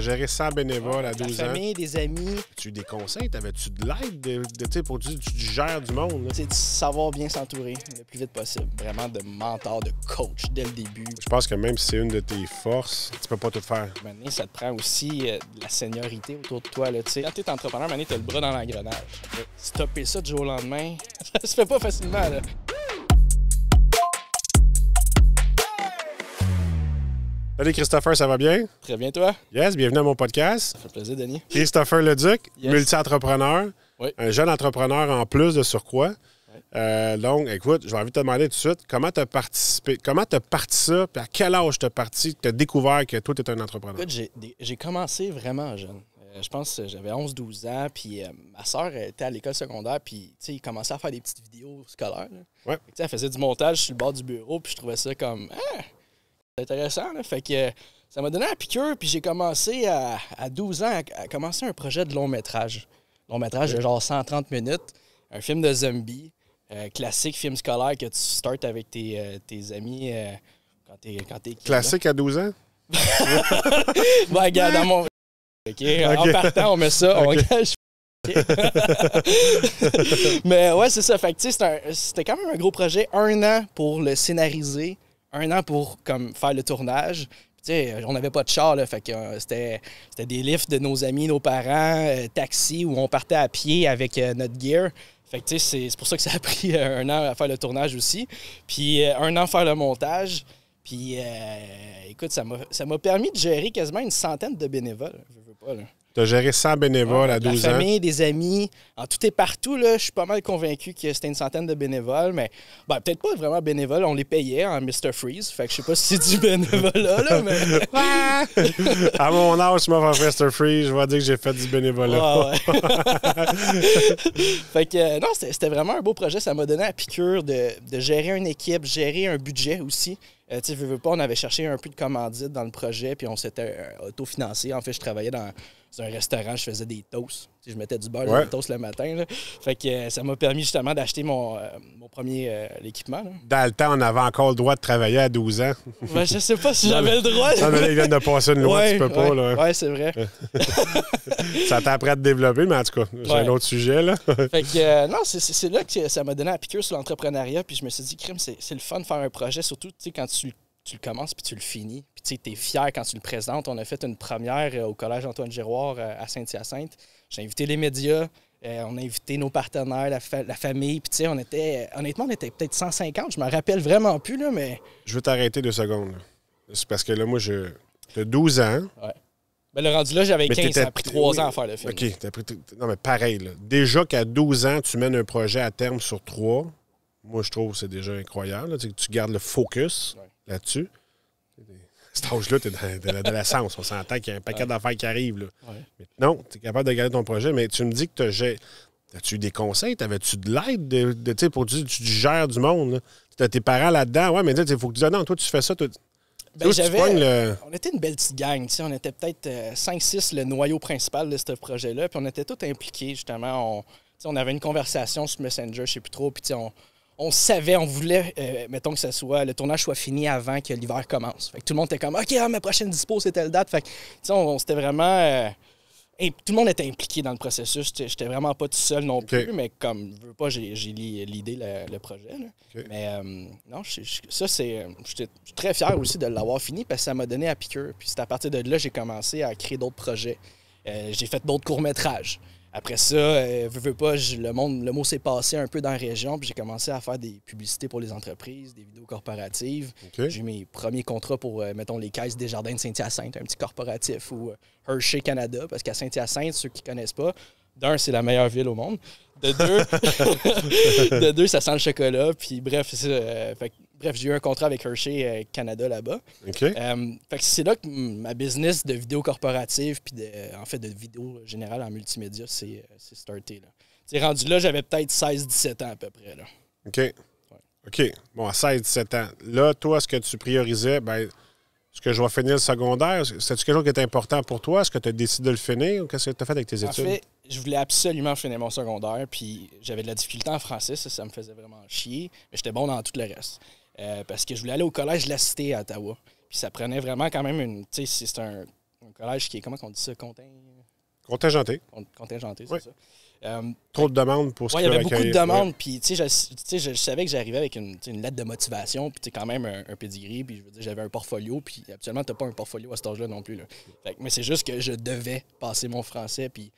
gérer as géré 100 bénévoles à 12 la famille, ans. des amis. As-tu des conseils? T'avais-tu de l'aide pour dire tu, gères du monde? C'est de savoir bien s'entourer le plus vite possible. Vraiment de mentor, de coach dès le début. Je pense que même si c'est une de tes forces, tu peux pas tout faire. Maintenant, ça te prend aussi euh, de la seniorité autour de toi. Là, Quand tu es entrepreneur, maintenant, tu le bras dans l'engrenage. Stopper ça du jour au lendemain, ça se fait pas facilement. Là. Salut Christopher, ça va bien? Très bien, toi? Yes, bienvenue à mon podcast. Ça fait plaisir, Denis. Christopher Leduc, Duc multi-entrepreneur, un jeune entrepreneur en plus de surcroît. quoi euh, donc, écoute, j'ai envie de te demander tout de suite comment t'as participé, comment t'as parti ça, puis à quel âge t'as parti, tu as découvert que toi, t'es un entrepreneur? Écoute, j'ai commencé vraiment jeune. Euh, je pense que j'avais 11-12 ans, puis euh, ma soeur était à l'école secondaire, puis tu sais, il commençait à faire des petites vidéos scolaires. Oui. Ouais. elle faisait du montage sur le bord du bureau, puis je trouvais ça comme. Hein? C'est intéressant, Fait que euh, ça m'a donné la piqûre, puis j'ai commencé à, 12 ans à, commencer un projet de long métrage. Long métrage de genre 130 minutes, un film de zombie, euh, classique film scolaire que tu startes avec tes, euh, amis quand t'es. classique à 12 ans? ben, gars, dans mon. en partant, on met ça, on Mais ouais, c'est ça. Fait c'était quand même un gros projet. Un an pour le scénariser, un an pour comme, faire le tournage. Euh, on n'avait pas de char, là, fait euh, c'était, des lifts de nos amis, nos parents, euh, taxi, où on partait à pied avec notre gear. Fait tu c'est pour ça que ça a pris un an à faire le tournage aussi. Puis un an faire le montage. Puis écoute, ça m'a, permis de gérer quasiment une centaine de bénévoles. Hein, je veux pas, là. Tu as géré 100 bénévoles à 12 la famille, ans. des amis. En tout est partout, je suis pas mal convaincu que c'était une centaine de bénévoles, mais ben, peut-être pas vraiment bénévoles. On les payait en Mr. Freeze. Fait que je sais pas si c'est du bénévolat, là, mais. à mon âge, je faire Mr. Freeze. Je vais dire que j'ai fait du bénévolat. Euh, non, c'était vraiment un beau projet. Ça m'a donné la piqûre de, gérer une équipe, gérer un budget aussi. Euh, tu veux, pas, on avait cherché un peu de commandite dans le projet, puis on s'était euh, autofinancé. En fait, je travaillais dans un restaurant, je faisais des toasts. je mettais du beurre dans les toasts le matin. Fait que euh, ça m'a permis justement d'acheter mon, euh, premier euh, équipement. Dans le temps, on avait encore le droit de travailler à 12 ans. Je je sais pas si j'avais le droit. Non, mais de passer une loi, tu peux pas. là. c'est vrai. ça t'apprête à développer, mais en tout cas, c'est un autre sujet. Là. non, c'est là que ça m'a donné la piqûre sur l'entrepreneuriat. Puis je me suis dit, crime, c'est le fun de faire un projet, surtout quand tu tu le commences puis tu le finis. Puis tu es fier quand tu le présentes. On a fait une première euh, au Collège Antoine Giroir euh, à Saint-Hyacinthe. J'ai invité les médias, euh, on a invité nos partenaires, la, famille. Puis tu sais, on était, honnêtement, on était peut-être 150. Je me rappelle vraiment plus, là, mais. Je veux t'arrêter deux secondes. C'est parce que là, moi, je. T'as 12 ans. Ouais. Ben, le rendu là, j'avais 15, ça a pris 3 ans à faire le film. OK, Non, mais pareil, Déjà qu'à 12 ans, tu mènes un projet à terme sur 3, moi, je trouve que c'est déjà incroyable. Tu gardes le focus là-dessus. Cet âge-là, tu es dans, l'adolescence. On s'entend qu'il y a un paquet d'affaires qui arrivent. Là. non, tu es capable de garder ton projet, mais tu me dis que tu As-tu eu des conseils? T'avais-tu de l'aide de, de, pour dire tu, tu gères du monde? Tu as tes parents là-dedans? Ouais, mais il faut que tu ah non, toi, tu fais ça. Toi, ben, On était une belle petite gang. On était peut-être 5-6 euh, le noyau principal de ce projet-là. Puis on était tous impliqués, justement. On, on avait une conversation sur Messenger, je sais plus trop. Puis on, on savait, on voulait, euh, mettons que ça soit, le tournage soit fini avant que l'hiver commence. tout le monde était comme, OK, ah, ma prochaine dispo, c'est telle date. Fait que, on, vraiment. et euh, tout le monde était impliqué dans le processus. J'étais vraiment pas tout seul non plus, mais comme je veux pas, j'ai l'idée, le, projet. Mais euh, non, ça, c'est. très fier aussi de l'avoir fini parce que ça m'a donné à piqueur. Puis c'est à partir de là j'ai commencé à créer d'autres projets. j'ai fait d'autres courts-métrages. Après ça, euh, le, monde, le mot s'est passé un peu dans la région, puis j'ai commencé à faire des publicités pour les entreprises, des vidéos corporatives. J'ai eu mes premiers contrats pour, euh, mettons, les caisses des jardins de Saint-Hyacinthe, un petit corporatif, ou euh, Hershey Canada, parce qu'à Saint-Hyacinthe, ceux qui ne connaissent pas, d'un, c'est la meilleure ville au monde. De deux, ça sent le chocolat. Puis bref, fait, j'ai eu un contrat avec Hershey euh, Canada là-bas. Euh, fait c'est là que ma business de vidéo corporative, puis euh, en fait de vidéo générale en multimédia, c'est starté. rendu là, j'avais peut-être 16-17 ans à peu près. Là. OK. OK. Bon, à 16-17 ans. Là, toi, ce que tu priorisais, ben, est-ce que je vais finir le secondaire? cest quelque chose qui est important pour toi? Est-ce que tu as décidé de le finir? ou Qu'est-ce que tu as fait avec tes études? fait, je voulais absolument finir mon secondaire, puis j'avais de la difficulté en français, ça, ça me faisait vraiment chier, mais j'étais bon dans tout le reste. Euh, parce que je voulais aller au collège de la Cité à Ottawa. Puis ça prenait vraiment quand même une. Tu sais, c'est un, collège qui est. Comment on dit ça Contin... Contingenté. Contingenté, c'est ça. Euh, Trop de demandes pour ce ouais, il y avait beaucoup de demandes. Puis, tu sais, je, savais que j'arrivais avec une, lettre de motivation, puis quand même un, petit pedigree, puis je veux dire, j'avais un portfolio, puis actuellement, n'as pas un portfolio à cet âge-là non plus. mais c'est juste que je devais passer mon français, puis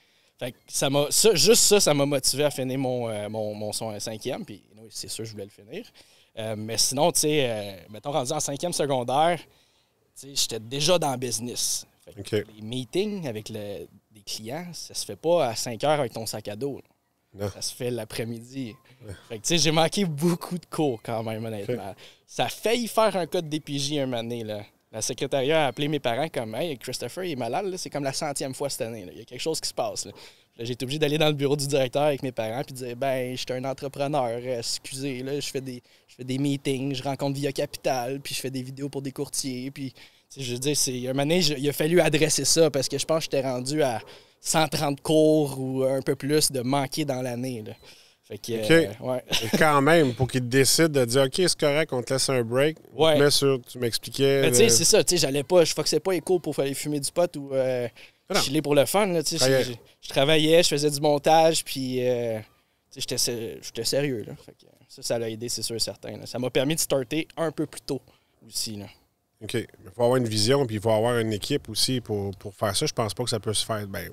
ça juste ça, ça m'a motivé à finir mon, euh, mon, mon son cinquième, puis c'est sûr, je voulais le finir. Euh, mais sinon, tu sais, euh, mettons, rendu en cinquième secondaire, tu sais, j'étais déjà dans le business. Les meetings avec les clients, ça se fait pas à 5 heures avec ton sac à dos. Ça se fait l'après-midi. Fait que, tu sais, j'ai manqué beaucoup de cours quand même, honnêtement. Ça a failli faire un code DPJ un année, là. La secrétaire a appelé mes parents comme Hey, Christopher, il est malade, c'est comme la centième fois cette année. Il y a quelque chose qui se passe. J'étais obligé d'aller dans le bureau du directeur avec mes parents puis dire ben je suis un entrepreneur, excusez là, je fais des je fais des meetings, je rencontre via Capital, puis je fais des vidéos pour des courtiers, puis je veux dire c'est un moment il a fallu adresser ça parce que je pense que j'étais rendu à 130 cours ou un peu plus de manquer dans l'année fait que, euh, quand même, pour qu'il décide de dire OK, c'est correct, on te laisse un break. Mais tu m'expliquais. tu sais, c'est ça, tu sais, j'allais pas, je foxais pas éco pour aller fumer du pot ou euh, chiller pour le fun. je, travaillais, je faisais du montage, puis euh, j'étais sérieux. ça, ça l'a aidé, c'est sûr et certain. Ça m'a permis de starter un peu plus tôt aussi. OK. Il faut avoir une vision, puis il faut avoir une équipe aussi pour, faire ça. Je pense pas que ça peut se faire. Ben,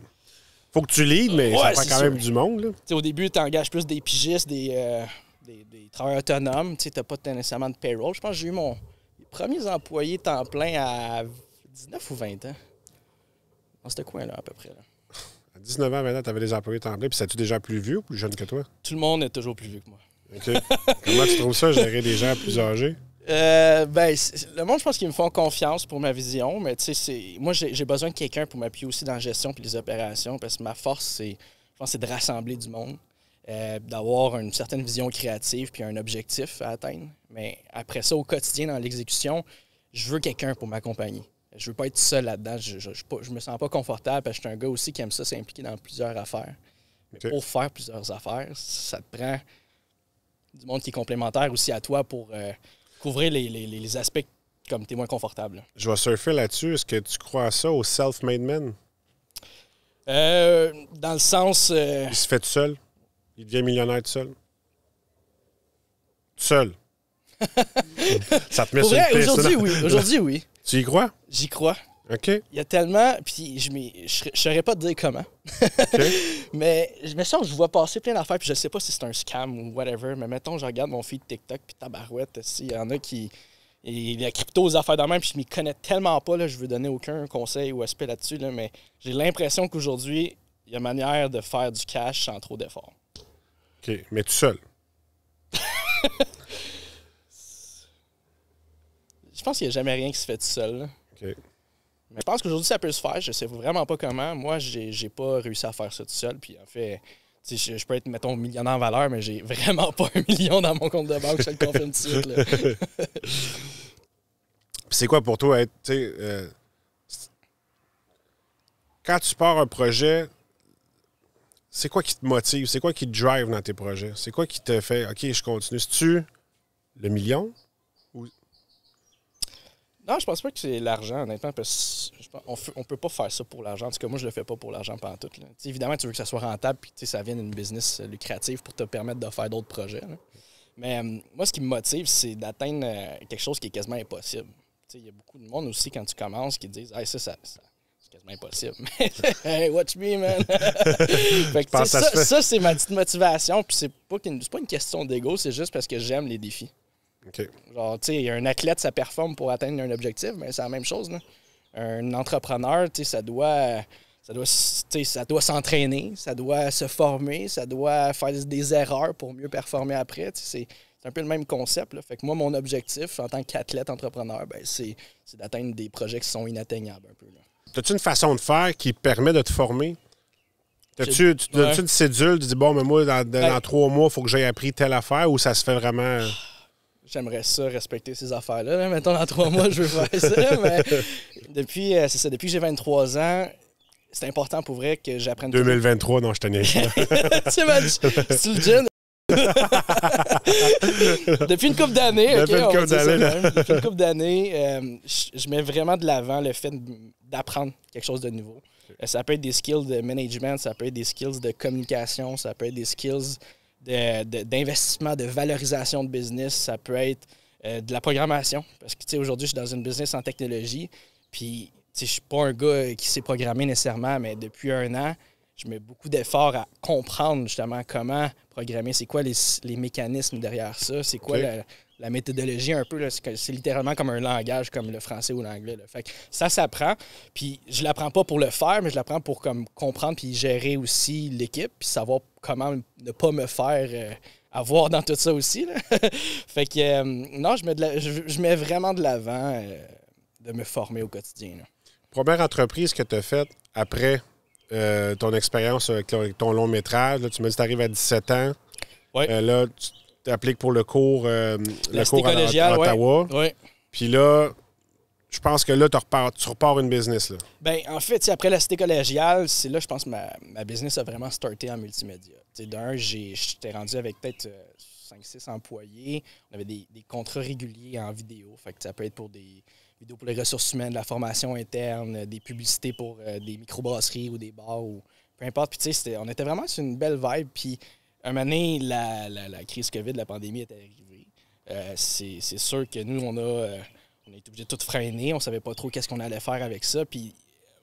faut que tu lides, mais ça prend quand même du monde. Là. au début, tu engages plus des pigistes, euh, des, des, travailleurs autonomes. Tu n'as pas nécessairement de payroll. Je pense que j'ai eu mon premier employé temps plein à 19 ou 20 ans. Dans ce coin-là, à peu près. Là. À 19 ans, ans, tu avais des employés temps plein. Puis, cest tu déjà plus vieux ou plus jeune que toi? Tout le monde est toujours plus vieux que moi. OK. Comment tu trouves ça, gérer des gens plus âgés? Euh, ben, le monde, je pense qu'ils me font confiance pour ma vision, mais tu sais, moi, j'ai besoin de quelqu'un pour m'appuyer aussi dans la gestion et les opérations, parce que ma force, c'est, je de rassembler du monde, euh, d'avoir une certaine vision créative puis un objectif à atteindre. Mais après ça, au quotidien, dans l'exécution, je veux quelqu'un pour m'accompagner. Je veux pas être seul là-dedans. Je, je, me sens pas confortable parce que je suis un gars aussi qui aime ça s'impliquer dans plusieurs affaires. Mais pour faire plusieurs affaires, ça te prend du monde qui est complémentaire aussi à toi pour. Euh, couvrir les, les, les aspects comme t'es moins confortable. Je vais surfer là-dessus. Est-ce que tu crois à ça au self-made man? Euh, dans le sens. Euh, Il se fait tout seul. Il devient millionnaire tout seul. Tout seul. ça te met Pour sur vrai, Aujourd'hui, oui. Aujourd'hui, oui. Tu y crois? J'y crois. OK. Il y a tellement. Puis je ne saurais pas te dire comment. Ok. Mais je me sens je vois passer plein d'affaires, puis je sais pas si c'est un scam ou whatever. Mais mettons, je regarde mon feed TikTok, puis tabarouette. Il y en a qui. Il y a crypto aux affaires de même, puis je m'y connais tellement pas, là, je veux donner aucun conseil ou aspect là-dessus, mais j'ai l'impression qu'aujourd'hui, il y a manière de faire du cash sans trop d'efforts. OK, mais tout seul. je pense qu'il n'y a jamais rien qui se fait tout seul. OK. Mais je pense qu'aujourd'hui, ça peut se faire. Je sais vraiment pas comment. Moi, j'ai pas réussi à faire ça tout seul. Puis en fait, je, je, peux être, mettons, millionnaire en valeur, mais j'ai vraiment pas un million dans mon compte de banque. Je le confirme de suite. c'est quoi pour toi être. Euh, quand tu pars un projet, c'est quoi qui te motive? C'est quoi qui te drive dans tes projets? C'est quoi qui te fait OK, je continue? C'est-tu le million? Non, je pense pas que c'est l'argent, honnêtement, parce qu'on on peut pas faire ça pour l'argent. En tout cas, moi, je le fais pas pour l'argent pendant tout. Évidemment, tu veux que ça soit rentable et que ça vienne d'une business euh, lucrative pour te permettre de faire d'autres projets. Mais euh, moi, ce qui me motive, c'est d'atteindre euh, quelque chose qui est quasiment impossible. Il y a beaucoup de monde aussi, quand tu commences, qui disent hey, ça, ça, c'est quasiment impossible. hey, watch me, man! ça, c'est ma petite motivation. Puis c'est pas, pas une question d'ego, c'est juste parce que j'aime les défis. Genre, tu sais, un athlète, ça performe pour atteindre un objectif, mais c'est la même chose. Un entrepreneur, tu sais, ça doit. Ça doit, s'entraîner, ça doit se former, ça doit faire des erreurs pour mieux performer après. C'est un peu le même concept. Fait que moi, mon objectif en tant qu'athlète entrepreneur, ben, c'est d'atteindre des projets qui sont inatteignables un peu. As-tu une façon de faire qui permet de te former? As-tu une cédule, tu dis bon, mais moi, dans, ben trois mois, il faut que j'aie appris telle affaire ou ça se fait vraiment j'aimerais ça respecter ces affaires-là. maintenant Mettons, dans trois mois, je veux faire ça. Mais depuis, euh, c'est ça, depuis que j'ai 23 ans, c'est important pour vrai que j'apprenne. 2023, non, je tenais. c'est le depuis une couple d'années, depuis une couple d'années, euh, je mets vraiment de l'avant le fait d'apprendre quelque chose de nouveau. Ça peut être des skills de management, ça peut être des skills de communication, ça peut être des skills d'investissement, de, valorisation de business. Ça peut être euh, de la programmation. Parce que, tu sais, aujourd'hui, je suis dans une business en technologie. Puis, tu sais, je suis pas un gars qui sait programmer nécessairement, mais depuis un an, je mets beaucoup d'efforts à comprendre justement comment programmer, c'est quoi les, mécanismes derrière ça, c'est quoi la, méthodologie un peu, c'est littéralement comme un langage comme le français ou l'anglais. Fait ça s'apprend, puis je l'apprends pas pour le faire, mais je l'apprends pour comme comprendre puis gérer aussi l'équipe, puis savoir comment ne pas me faire euh, avoir dans tout ça aussi. Là. fait que euh, non, je mets, je, mets vraiment de l'avant euh, de me former au quotidien. Première entreprise que tu as faite après ton expérience avec ton long métrage, là, tu me dis que tu arrives à 17 ans. Oui. là, tu t'appliques pour le cours, le cours à, à, Ottawa. Puis là, je pense que là, repars, tu repars, une business. Là. Ben, en fait, après la cité collégiale, c'est là, je pense, que ma, business a vraiment starté en multimédia. D'un, j'étais rendu avec peut-être 5-6 euh, employés. On avait des, des, contrats réguliers en vidéo. Fait que ça peut être pour des vidéos pour les ressources humaines, de la formation interne, des publicités pour euh, des microbrasseries ou des bars ou peu importe. Puis tu on était vraiment sur une belle vibe. Puis un moment donné, la, la, la, crise COVID, la pandémie est arrivée. Euh, c'est sûr que nous, on a on était obligé de tout freiner, on savait pas trop qu'est-ce qu'on allait faire avec ça. Puis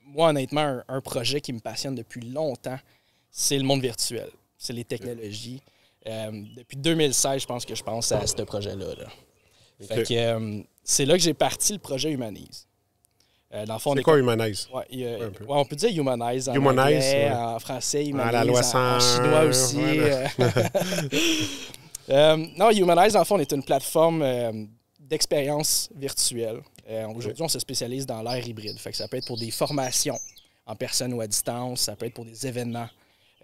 moi, honnêtement, un, projet qui me passionne depuis longtemps, c'est le monde virtuel, c'est les technologies. Euh, depuis 2016, je pense que je pense à ce projet-là. Euh, c'est là que j'ai parti le projet Humanize. Euh, dans fond, c'est quoi Humanize? on peut dire Humanize en, humanize, en français, ah, Humanize en, chinois aussi. non, Humanize, en fond, est une plateforme d'expérience virtuelle. Euh, aujourd'hui, on se spécialise dans l'ère hybride. ça peut être pour des formations en personne ou à distance, ça peut être pour des événements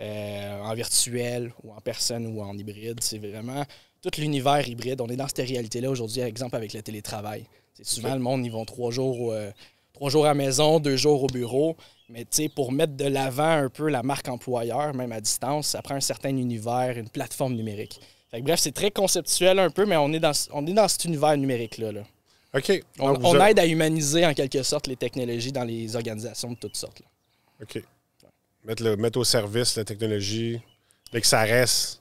euh, en virtuel ou en personne ou en hybride. C'est vraiment tout l'univers hybride. On est dans cette réalité-là aujourd'hui, par exemple avec le télétravail. C'est souvent le monde, ils vont trois jours, euh, trois jours à maison, deux jours au bureau. Mais pour mettre de l'avant un peu la marque employeur, même à distance, ça prend un certain univers, une plateforme numérique bref, c'est très conceptuel un peu, mais on est dans, on est dans cet univers numérique-là. OK. On, aide à humaniser en quelque sorte les technologies dans les organisations de toutes sortes. OK. Mettre, le, mettre au service la technologie, que ça reste.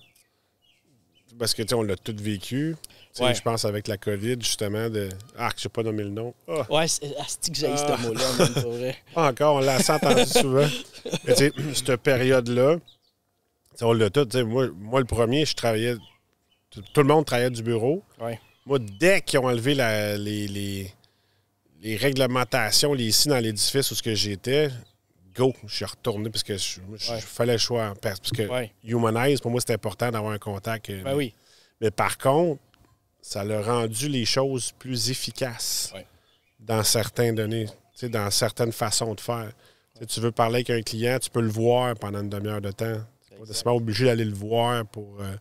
Parce que, tu sais, on l'a tout vécu. Je pense avec la COVID, justement, de. Ah, je n'ai pas nommé le nom. Ah. Ouais, c'est ah, que j'ai ce ah. mot-là, Encore, on l'a entendu souvent. Mais, tu sais, cette période-là, on l'a tout. Moi, moi, le premier, je travaillais tout, le monde travaillait du bureau. Moi, dès qu'ils ont enlevé la, les, les, réglementations les, ici dans l'édifice où j'étais, go, je suis retourné parce que je, faisais le choix Parce que Humanize, pour moi, c'était important d'avoir un contact. Euh, ben mais, par contre, ça l'a rendu les choses plus efficaces dans certains données, dans certaines façons de faire. tu veux parler avec un client, tu peux le voir pendant une demi-heure de temps. Tu n'es pas obligé d'aller le voir pour. Euh,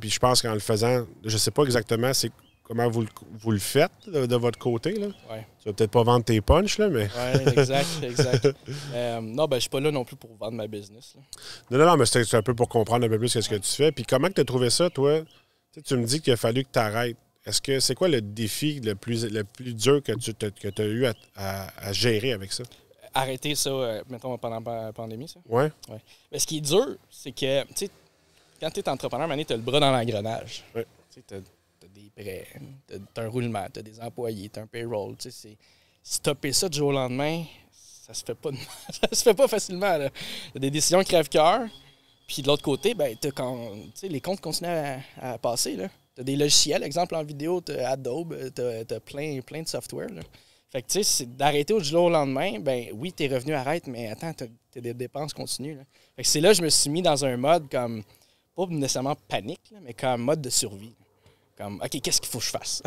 puis je pense qu'en le faisant, je sais pas exactement c'est comment vous le, faites de, votre côté. Là. Ouais. Tu vas peut-être pas vendre tes punchs, là, mais. oui, exact, exact. Euh, non, ben je suis pas là non plus pour vendre ma business. Non, non, non, mais c'est un peu pour comprendre un peu plus ce que tu fais. Puis comment tu as trouvé ça, toi? tu me dis qu'il a fallu que tu arrêtes. Est-ce que c'est quoi le défi le plus, le plus dur que tu as, as eu à, gérer avec ça? Arrêter ça, euh, mettons, pendant la pandémie, ça? Oui. Ouais. Mais ben, ce qui est dur, c'est que, tu quand tu es entrepreneur, tu as le bras dans l'engrenage. T'as Tu as, des prêts, tu un roulement, tu as des employés, tu as un payroll. Stopper ça du jour au lendemain, ça se fait pas, ça se fait pas facilement. Tu des décisions crève-cœur. Puis de l'autre côté, ben, quand, les comptes continuent à, passer. Tu as des logiciels, exemple en vidéo, tu Adobe, tu as, plein, plein de software. Fait que, tu sais, d'arrêter au jour au lendemain, ben oui, tes revenus arrêtent, mais attends, t'as des dépenses continues. Fait que c'est là que je me suis mis dans un mode comme, pas nécessairement panique, mais comme mode de survie. Comme, OK, qu'est-ce qu'il faut que je fasse?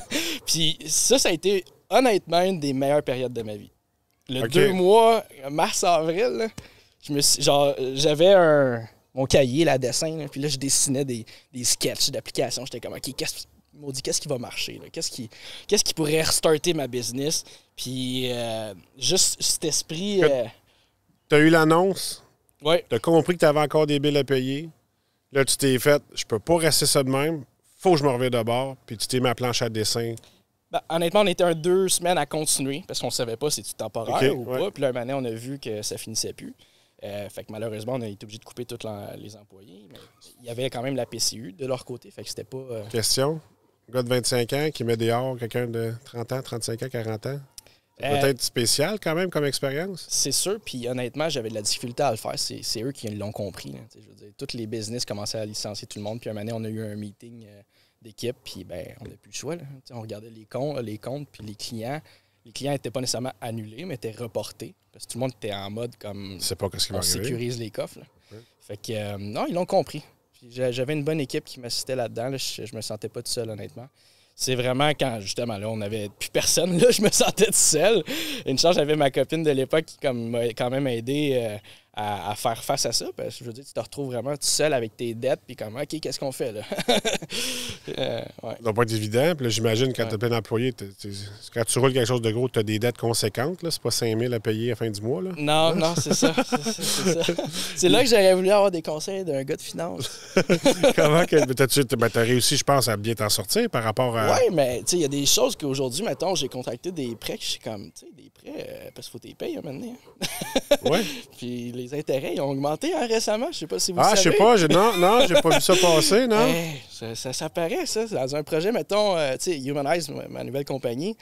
puis ça, ça a été honnêtement une des meilleures périodes de ma vie. Le deux mois, mars-avril, j'avais mon cahier, la dessin, puis là, je dessinais des, sketchs d'applications. J'étais comme, OK, qu'est-ce dit qu'est-ce qui va marcher? Qu'est-ce qui, qui, pourrait restarter ma business? Puis euh, juste cet esprit. tu euh, T'as eu l'annonce? Oui. T'as compris que t'avais encore des billes à payer? Là, tu t'es fait, je peux pas rester ça de même, faut que je me revienne de bord, puis tu t'es mis à planche à dessin. Ben, honnêtement, on était un deux semaines à continuer parce qu'on savait pas si c'était temporaire ou pas. Puis là, un on a vu que ça finissait plus. Euh, fait que malheureusement, on a été obligé de couper tous les employés. Mais il y avait quand même la PCU de leur côté. Fait que c'était pas. Euh, Question. Un gars de 25 ans qui met dehors quelqu'un de 30 ans, 35 ans, 40 ans. Peut-être spécial quand même comme expérience. C'est sûr, puis honnêtement, j'avais de la difficulté à le faire. C'est eux qui l'ont compris. tous les business commençaient à licencier tout le monde. Puis un donné, on a eu un meeting euh, d'équipe, puis ben, on n'a plus le choix. On regardait les comptes, les comptes, puis les clients. Les clients n'étaient pas nécessairement annulés, mais étaient reportés. Parce que tout le monde était en mode comme. C'est pas ce qui On sécurise les coffres. Fait que, euh, non, ils l'ont compris. J'avais une bonne équipe qui m'assistait là-dedans. Je, je me sentais pas tout seul, honnêtement c'est vraiment quand, justement, là, on n'avait plus personne, là, je me sentais tout seul. Une chance, j'avais ma copine de l'époque qui, comme, m'a quand même aidé euh, à, faire face à ça. Parce que je veux dire, tu te retrouves vraiment tout seul avec tes dettes, puis comme, OK, qu'est-ce qu'on fait là? euh, pas d'évident. évident. Puis j'imagine, quand ouais. tu plein d'employés, quand tu roules quelque chose de gros, tu as des dettes conséquentes. Là. C'est pas 5 000 à payer à fin du mois. Là. Non, non, c'est ça. C'est, là que j'aurais voulu avoir des conseils d'un gars de finance. Comment que. Ben, t'as, réussi, je pense, à bien t'en sortir par rapport à. Oui, mais tu sais, il y a des choses qu'aujourd'hui, mettons, j'ai contacté des prêts je suis comme, tu sais, euh, parce qu'il faut tes payer maintenant. Puis les intérêts, ont augmenté hein, récemment. Je sais pas si vous ah, savez. Ah, je sais pas. Non, non, j'ai pas vu ça passer, non? Eh, ça, s'apparaît, ça, Dans un projet, mettons, euh, tu Humanize, ma nouvelle compagnie,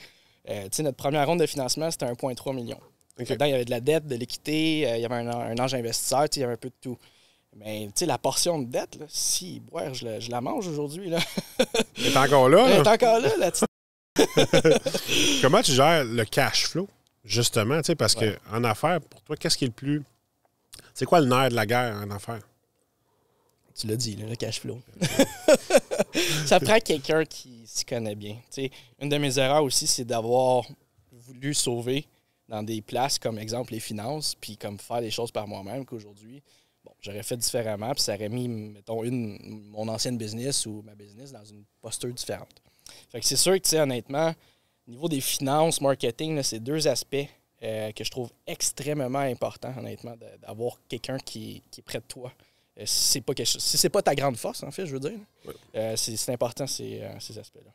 euh, notre première ronde de financement, c'était 1,3 million. Donc Dedans, il y avait de la dette, de l'équité, il y avait un, ange investisseur, il y avait un peu de tout. Mais tu la portion de dette, si, boire, je, la, mange aujourd'hui. Elle est encore là. Elle est encore là, la Comment tu gères le cash flow? Justement, tu parce qu'en que en affaires, pour toi, qu'est-ce qui est le plus. C'est quoi le nerf de la guerre en affaires? Tu l'as dit, le cash flow. ça prend quelqu'un qui s'y connaît bien. une de mes erreurs aussi, c'est d'avoir voulu sauver dans des places comme exemple les finances, puis comme faire les choses par moi-même qu'aujourd'hui, bon, j'aurais fait différemment, puis ça aurait mis, mettons, une, mon ancienne business ou ma business dans une posture différente. Fait que c'est sûr que, tu sais, honnêtement, au niveau des finances, marketing, c'est deux aspects euh, que je trouve extrêmement importants, honnêtement, d'avoir quelqu'un qui, qui, est près de toi. Euh, si c'est pas pas ta grande force, en fait, je veux dire. Euh, c'est important, ces, ces aspects-là.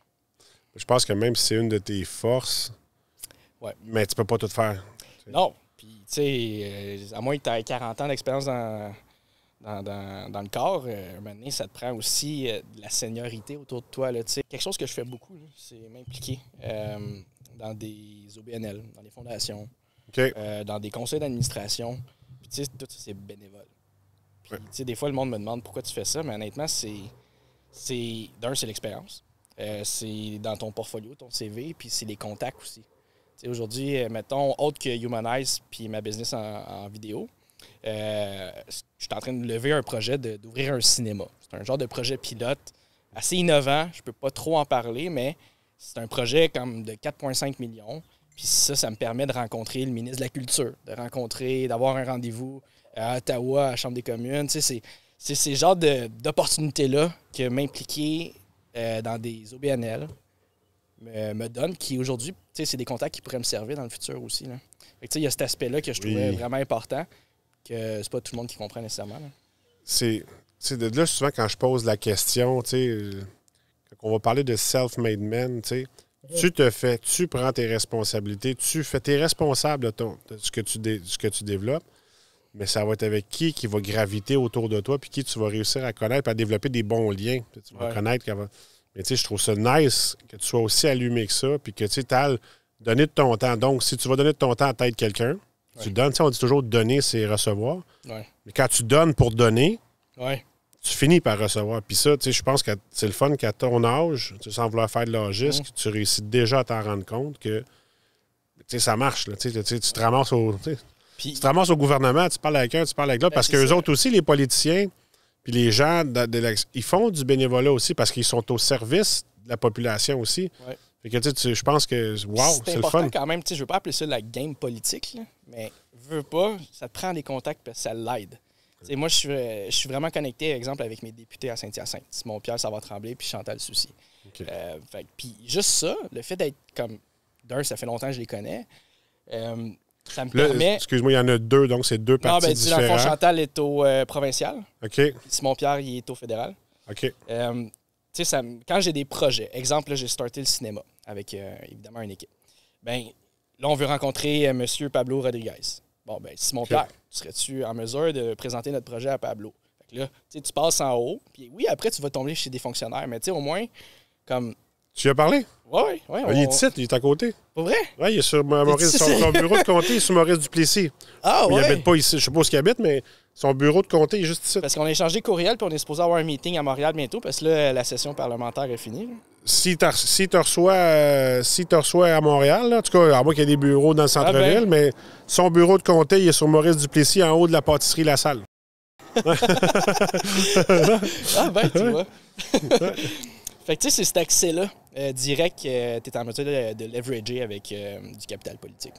Je pense que même si c'est une de tes forces, mais tu peux pas tout faire. Non. Puis, tu sais, à moins que tu aies 40 ans d'expérience dans dans, le corps, euh, ça te prend aussi euh, de la seniorité autour de toi. Là, Quelque chose que je fais beaucoup, c'est m'impliquer euh, dans des OBNL, dans des fondations, dans des conseils d'administration. tout ça, c'est bénévole. des fois, le monde me demande pourquoi tu fais ça, mais honnêtement, c'est. D'un, c'est l'expérience. c'est dans ton portfolio, ton CV, puis c'est les contacts aussi. Aujourd'hui, mettons, autre que Humanize puis ma business en vidéo, euh, je suis en train de lever un projet d'ouvrir un cinéma. C'est un genre de projet pilote assez innovant. Je ne peux pas trop en parler, mais c'est un projet comme de 4,5 millions. Puis ça, ça me permet de rencontrer le ministre de la Culture, de rencontrer, d'avoir un rendez-vous à Ottawa, à la Chambre des communes. Tu c'est ces genres d'opportunités-là que m'impliquer euh, dans des OBNL me, donne, qui aujourd'hui, tu sais, c'est des contacts qui pourraient me servir dans le futur aussi. Là. il y a cet aspect-là que je trouvais vraiment important que c'est pas tout le monde qui comprend nécessairement. C'est de là, souvent, quand je pose la question, euh, quand on va parler de self-made men, tu te fais, tu prends tes responsabilités, tu fais, tes responsables de, ce, que tu ce que tu développes, mais ça va être avec qui qui va graviter autour de toi, puis qui tu vas réussir à connaître, à développer des bons liens. Tu vas connaître. Mais tu sais, je trouve ça nice que tu sois aussi allumé que ça, puis que tu as donné de ton temps. Donc, si tu vas donner de ton temps à tête quelqu'un, tu donnes, on dit toujours donner, c'est recevoir. Mais quand tu donnes pour donner, tu finis par recevoir. Puis ça, je pense que c'est le fun qu'à ton âge, tu sans vouloir faire de logistique, tu réussis déjà à t'en rendre compte que ça marche. tu te ramasses au. tu te au gouvernement, tu parles avec un, tu parles avec l'autre, ben, parce qu'eux autres aussi, les politiciens, puis les gens, ils font du bénévolat aussi parce qu'ils sont au service de la population aussi je pense que, wow, c'est le fun. quand même, tu sais, je veux pas appeler ça la game politique, je mais veux pas, ça te prend des contacts parce ça l'aide. Et moi, je suis, je vraiment connecté, par exemple, avec mes députés à Saint-Hyacinthe, simon Pierre va trembler, puis Chantal Soucy. Euh, puis juste ça, le fait d'être comme... D'un, ça fait longtemps que je les connais. Euh, ça me permet... Excuse-moi, il y en a deux, donc c'est deux parties ben, différentes. Non, Chantal est au euh, provincial. OK. Simon-Pierre, il est au fédéral. OK quand j'ai des projets, exemple, j'ai starté le cinéma avec euh, évidemment une équipe. Ben, là, on veut rencontrer euh, M. Pablo Rodriguez. Bon, ben, mon père, serais-tu en mesure de présenter notre projet à Pablo? Fait que là, tu passes en haut, puis oui, après, tu vas tomber chez des fonctionnaires, mais tu sais, au moins, comme. Tu as parlé? Oui, oui. Ah, il est ici, il est à côté. Pour vrai? Oui, il est sur Maurice. bureau de comté sur Maurice Duplessis. Ah, oui. Il habite pas ici. Je sais pas où il habite, mais son bureau de comté est juste ici. Parce qu'on a échangé courriel, puis on est supposé avoir un meeting à Montréal bientôt, parce que là, la session parlementaire est finie. Si tu euh, reçois, à Montréal, en tout cas, à moins qu'il y ait des bureaux dans le ah, ben. centre-ville, mais son bureau de comté, il est sur Maurice Duplessis, en haut de la pâtisserie La Salle. ah ben, tu vois. fait que tu sais, c'est cet accès-là, euh, direct, que euh, tu es en mesure de, leverager avec du capital politique,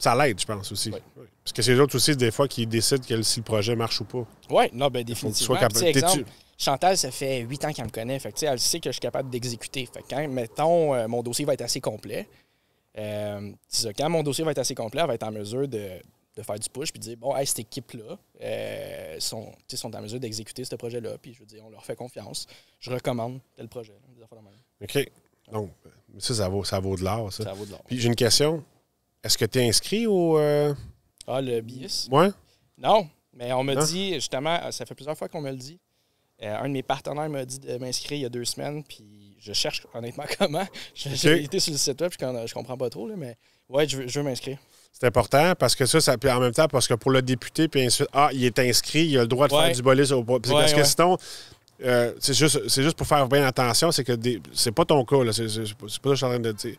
Ça l'aide, je pense, aussi. Parce que c'est les autres aussi, des fois, qui décident si le projet marche ou pas. Oui, non, ben définitivement. Exemple, Chantal, ça fait huit ans qu'elle me connaît. Fait elle sait que je suis capable d'exécuter. Fait quand, mettons, euh, mon dossier va être assez complet. Euh, quand mon dossier va être assez complet, elle va être en mesure de, faire du push puis de dire bon, cette équipe-là, euh, sont, sont en mesure d'exécuter ce projet-là. Puis je veux dire, on leur fait confiance. Je recommande tel projet. OK. Donc, ça, ça vaut, de l'or. Ça. ça vaut de l'or. Puis j'ai une question. Est-ce que tu es inscrit ou... Ah, le BIUS? Ouais. Non, mais on me hein? dit, justement, euh, ça fait plusieurs fois qu'on me le dit. Euh, un de mes partenaires m'a dit de m'inscrire il y a deux semaines, puis je cherche honnêtement comment. J'ai été sur le site web, je, je comprends pas trop, mais ouais, je veux, m'inscrire. C'est important parce que ça, ça, puis en même temps, parce que pour le député, puis ensuite, ah, il est inscrit, il a le droit de faire du bolis au Parce que sinon, euh, c'est juste, pour faire bien attention, c'est que c'est pas ton cas, là. C'est pas ça que je suis en train de dire.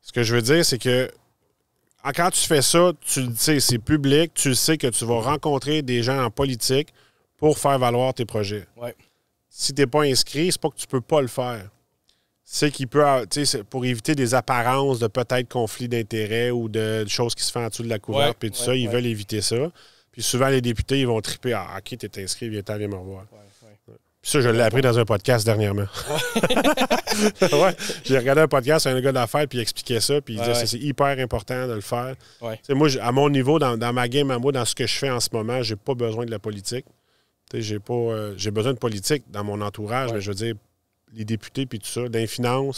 Ce que je veux dire, c'est que ah, quand tu fais ça, tu sais, c'est public, tu sais que tu vas rencontrer des gens en politique pour faire valoir tes projets. Si tu n'es pas inscrit, c'est pas que tu peux pas le faire. C'est qu'il peut, pour éviter des apparences de peut-être conflits d'intérêts ou de, choses qui se font en dessous de la couverture et tout ça, ils veulent éviter ça. Puis souvent, les députés, ils vont triper. Ah, OK, es inscrit, viens, viens me revoir ça, je l'ai appris dans un podcast dernièrement. ouais, j'ai regardé un podcast, un gars d'affaires, puis il expliquait ça, puis il disait que c'est hyper important de le faire. Moi, à mon niveau, dans, ma game à moi, dans ce que je fais en ce moment, j'ai pas besoin de la politique. Euh, j'ai besoin de politique dans mon entourage, mais je veux dire, les députés, puis tout ça, dans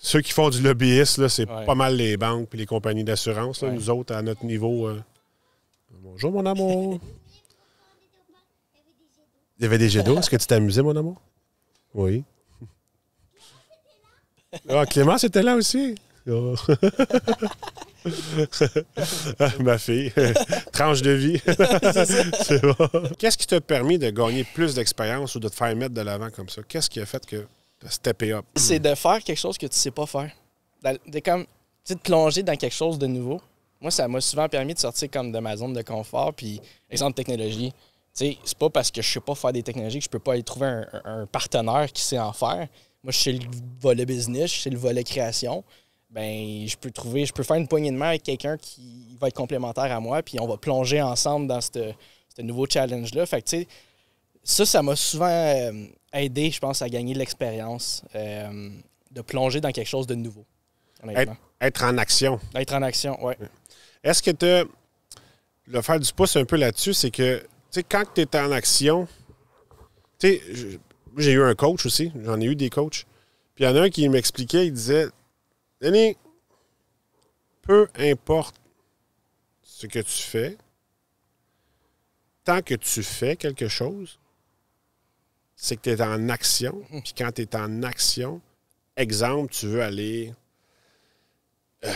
Ceux qui font du lobbyiste, c'est pas mal les banques puis les compagnies d'assurance. Nous autres, à notre niveau. Euh, bonjour, mon amour. Il y avait des jets d'eau. Est-ce que tu t'amusais, mon amour? Oui. Ah, Clémence était là aussi. Oh. ma fille, tranche de vie. C'est bon. Qu'est-ce qui t'a permis de gagner plus d'expérience ou de te faire mettre de l'avant comme ça? Qu'est-ce qui a fait que t'as steppé up? C'est de faire quelque chose que tu ne sais pas faire. De, comme, de plonger dans quelque chose de nouveau. Moi, ça m'a souvent permis de sortir comme de ma zone de confort. Puis, exemple, technologie c'est pas parce que je sais pas faire des technologies que je peux pas aller trouver un, partenaire qui sait en faire. Moi, je sais le volet business, je suis le volet création. Ben, je peux trouver, je peux faire une poignée de main avec quelqu'un qui va être complémentaire à moi, puis on va plonger ensemble dans ce nouveau challenge-là. Fait que, tu sais, ça, ça m'a souvent euh, aidé, je pense, à gagner de l'expérience, euh, de plonger dans quelque chose de nouveau. Être, en action. Être en action, oui. Est-ce que tu. Le faire du pouce un peu là-dessus, c'est que sais, quand tu es en action, tu sais, j'ai eu un coach aussi, j'en ai eu des coachs. Puis il y en a un qui m'expliquait, il disait Denis, peu importe ce que tu fais, tant que tu fais quelque chose, c'est que tu es en action. Mhm. Puis quand tu es en action, exemple, tu veux aller. Euh,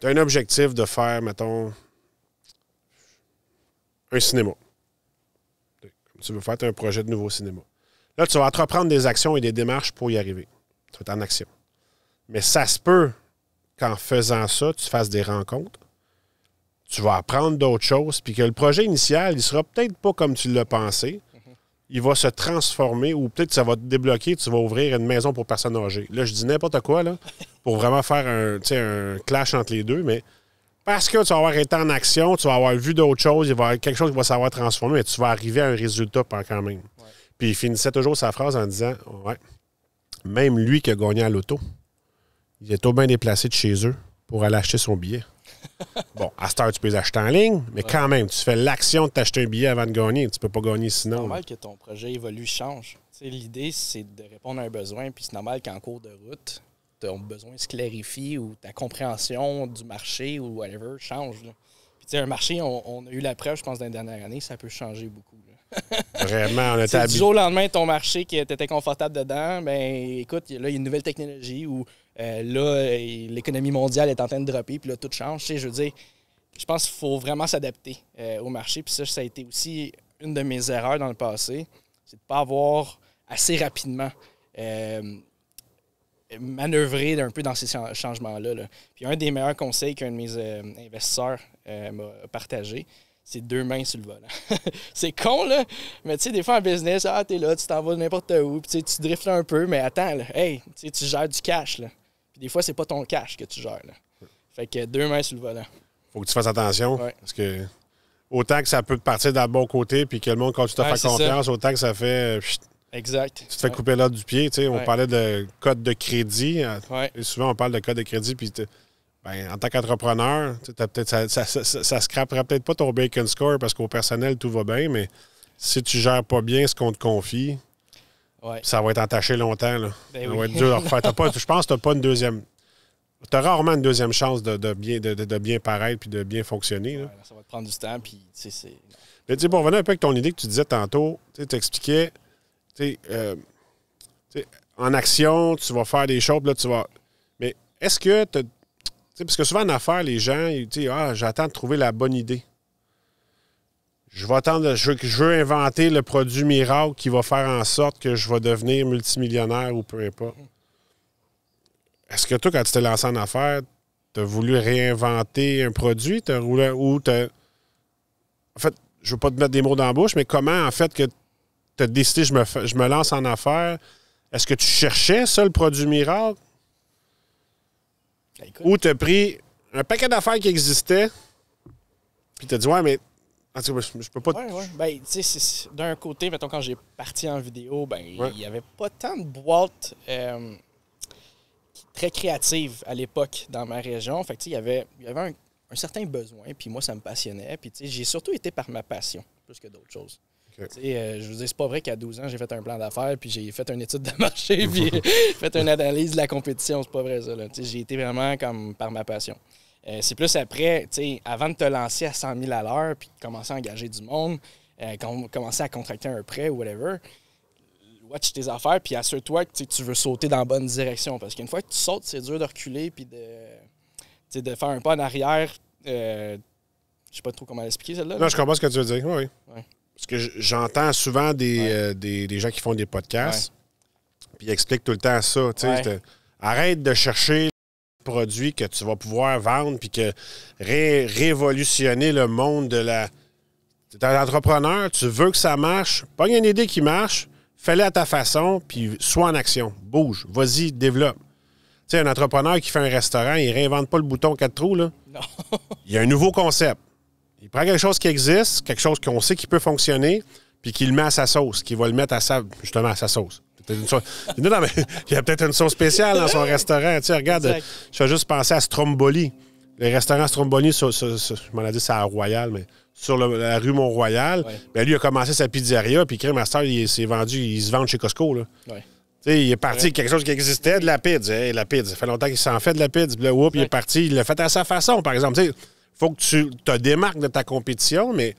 tu as un objectif de faire, mettons, un cinéma. Tu veux faire un projet de nouveau cinéma. Là, tu vas entreprendre des actions et des démarches pour y arriver. Tu vas être en action. Mais ça se peut qu'en faisant ça, tu fasses des rencontres, tu vas apprendre d'autres choses, puis que le projet initial, il sera peut-être pas comme tu l'as pensé. Il va se transformer ou peut-être ça va te débloquer, tu vas ouvrir une maison pour personnes âgées. Là, je dis n'importe quoi, là, pour vraiment faire un, un clash entre les deux, mais parce que tu vas avoir été en action, tu vas avoir vu d'autres choses, il va y avoir quelque chose qui va savoir transformer, mais tu vas arriver à un résultat quand même. Puis il finissait toujours sa phrase en disant Ouais, même lui qui a gagné à l'auto, il est au bien déplacé de chez eux pour aller acheter son billet. bon, à cette heure, tu peux les acheter en ligne, mais quand même, tu fais l'action de t'acheter un billet avant de gagner. Tu peux pas gagner sinon. C'est normal que ton projet évolue, change. L'idée, c'est de répondre à un besoin, puis c'est normal qu'en cours de route, ton besoin se clarifie ou ta compréhension du marché ou whatever change. Puis tu sais, un marché, on, a eu la preuve, je pense, dans les dernières années, ça peut changer beaucoup. Vraiment, on était habitué. Du jour au lendemain, ton marché qui était confortable dedans, ben écoute, là, il y a une nouvelle technologie où euh, là, l'économie mondiale est en train de dropper, puis là, tout change. je veux dire, je pense qu'il faut vraiment s'adapter euh, au marché. Puis ça, ça a été aussi une de mes erreurs dans le passé, c'est de ne pas avoir assez rapidement. Euh, manœuvrer un peu dans ces changements-là. Puis un des meilleurs conseils qu'un de mes euh, investisseurs euh, m'a partagé, c'est deux mains sur le volant. c'est con, là, mais tu sais, des fois en business, ah, t'es là, tu t'en vas n'importe où, puis tu driftes un peu, mais attends, là, hey, tu gères du cash, là. Puis des fois, c'est pas ton cash que tu gères, là. Fait que deux mains sur le volant. Faut que tu fasses attention, parce que autant que ça peut partir d'un bon côté, puis que le monde, quand tu te fais confiance, autant que ça fait... Euh, Exact. Tu te fais couper l'ordre du pied. Tu On parlait de code de crédit. Hein. souvent, on parle de code de crédit. Puis ben, en tant qu'entrepreneur, ça, ça, ça, peut-être pas ton bacon score parce qu'au personnel, tout va bien, mais si tu gères pas bien ce qu'on te confie, ça va être entaché longtemps. Ben ça va être dur à refaire. je pense que tu n'as pas une deuxième. Tu as rarement une deuxième chance de, bien, de, bien paraître puis de bien fonctionner. ça va te prendre du temps. Puis, mais tu sais, pour un peu avec ton idée que tu disais tantôt, tu expliquais euh, en action, tu vas faire des choses, là, tu vas. Mais est-ce que tu parce que souvent en affaires, les gens, ils disent Ah, j'attends de trouver la bonne idée. Je vais attendre, je veux, inventer le produit miracle qui va faire en sorte que je vais devenir multimillionnaire ou peu importe. Est-ce que toi, quand tu t'es lancé en affaires, tu as voulu réinventer un produit, ou t'as. En fait, je veux pas te mettre des mots dans bouche, mais comment en fait que tu as décidé, je me, je me lance en affaires, est-ce que tu cherchais ça, le produit miracle? Ben, Ou tu as pris un paquet d'affaires qui existait, puis tu as dit, ouais, mais je, peux pas. Ben, d'un côté, mettons, quand j'ai parti en vidéo, ben, il n'y avait pas tant de boîtes euh, très créatives à l'époque dans ma région. Fait y il y avait un, certain besoin, puis moi, ça me passionnait. Puis, j'ai surtout été par ma passion, plus que d'autres choses. Euh, je vous dis, c'est pas vrai qu'à 12 ans, j'ai fait un plan d'affaires, puis j'ai fait une étude de marché, puis fait une analyse de la compétition. C'est pas vrai, ça. J'ai été vraiment comme par ma passion. Euh, c'est plus après, avant de te lancer à 100 000 à l'heure, puis commencer à engager du monde, euh, commencer à contracter un prêt ou whatever, watch tes affaires, puis assure-toi que tu veux sauter dans la bonne direction. Parce qu'une fois que tu sautes, c'est dur de reculer, puis de, de faire un pas en arrière. je sais pas trop comment l'expliquer, celle-là. Non, je comprends ce que tu veux dire. Oui ce que j'entends souvent euh, des, gens qui font des podcasts, puis ils expliquent tout le temps ça. Arrête de chercher un produit que tu vas pouvoir vendre, puis que révolutionner le monde de la. Tu es un entrepreneur, tu veux que ça marche, pas une idée qui marche, fais-le à ta façon, puis sois en action. Bouge, vas-y, développe. Tu sais, un entrepreneur qui fait un restaurant, il réinvente pas le bouton quatre trous, là. Non. il y a un nouveau concept. Il prend quelque chose qui existe, quelque chose qu'on sait qui peut fonctionner, puis qu'il le met à sa sauce, qu'il va le mettre à sa, justement à sa sauce. il y a peut-être une sauce spéciale dans son restaurant. Tu sais, regarde, je fais juste penser à Stromboli. Le restaurant Stromboli, je m'en ai dit, c'est à Royal, mais sur la rue Mont-Royal, ben, lui, il a commencé sa pizzeria, puis Crème Master, il s'est vendu, il se vend chez Costco. Là. Ouais. sais, il est parti avec quelque chose qui existait, de la pizza. la pizza, ça fait longtemps qu'il s'en fait de la pizza. il est parti, il l'a fait à sa façon, par exemple faut que tu te démarques de ta compétition, mais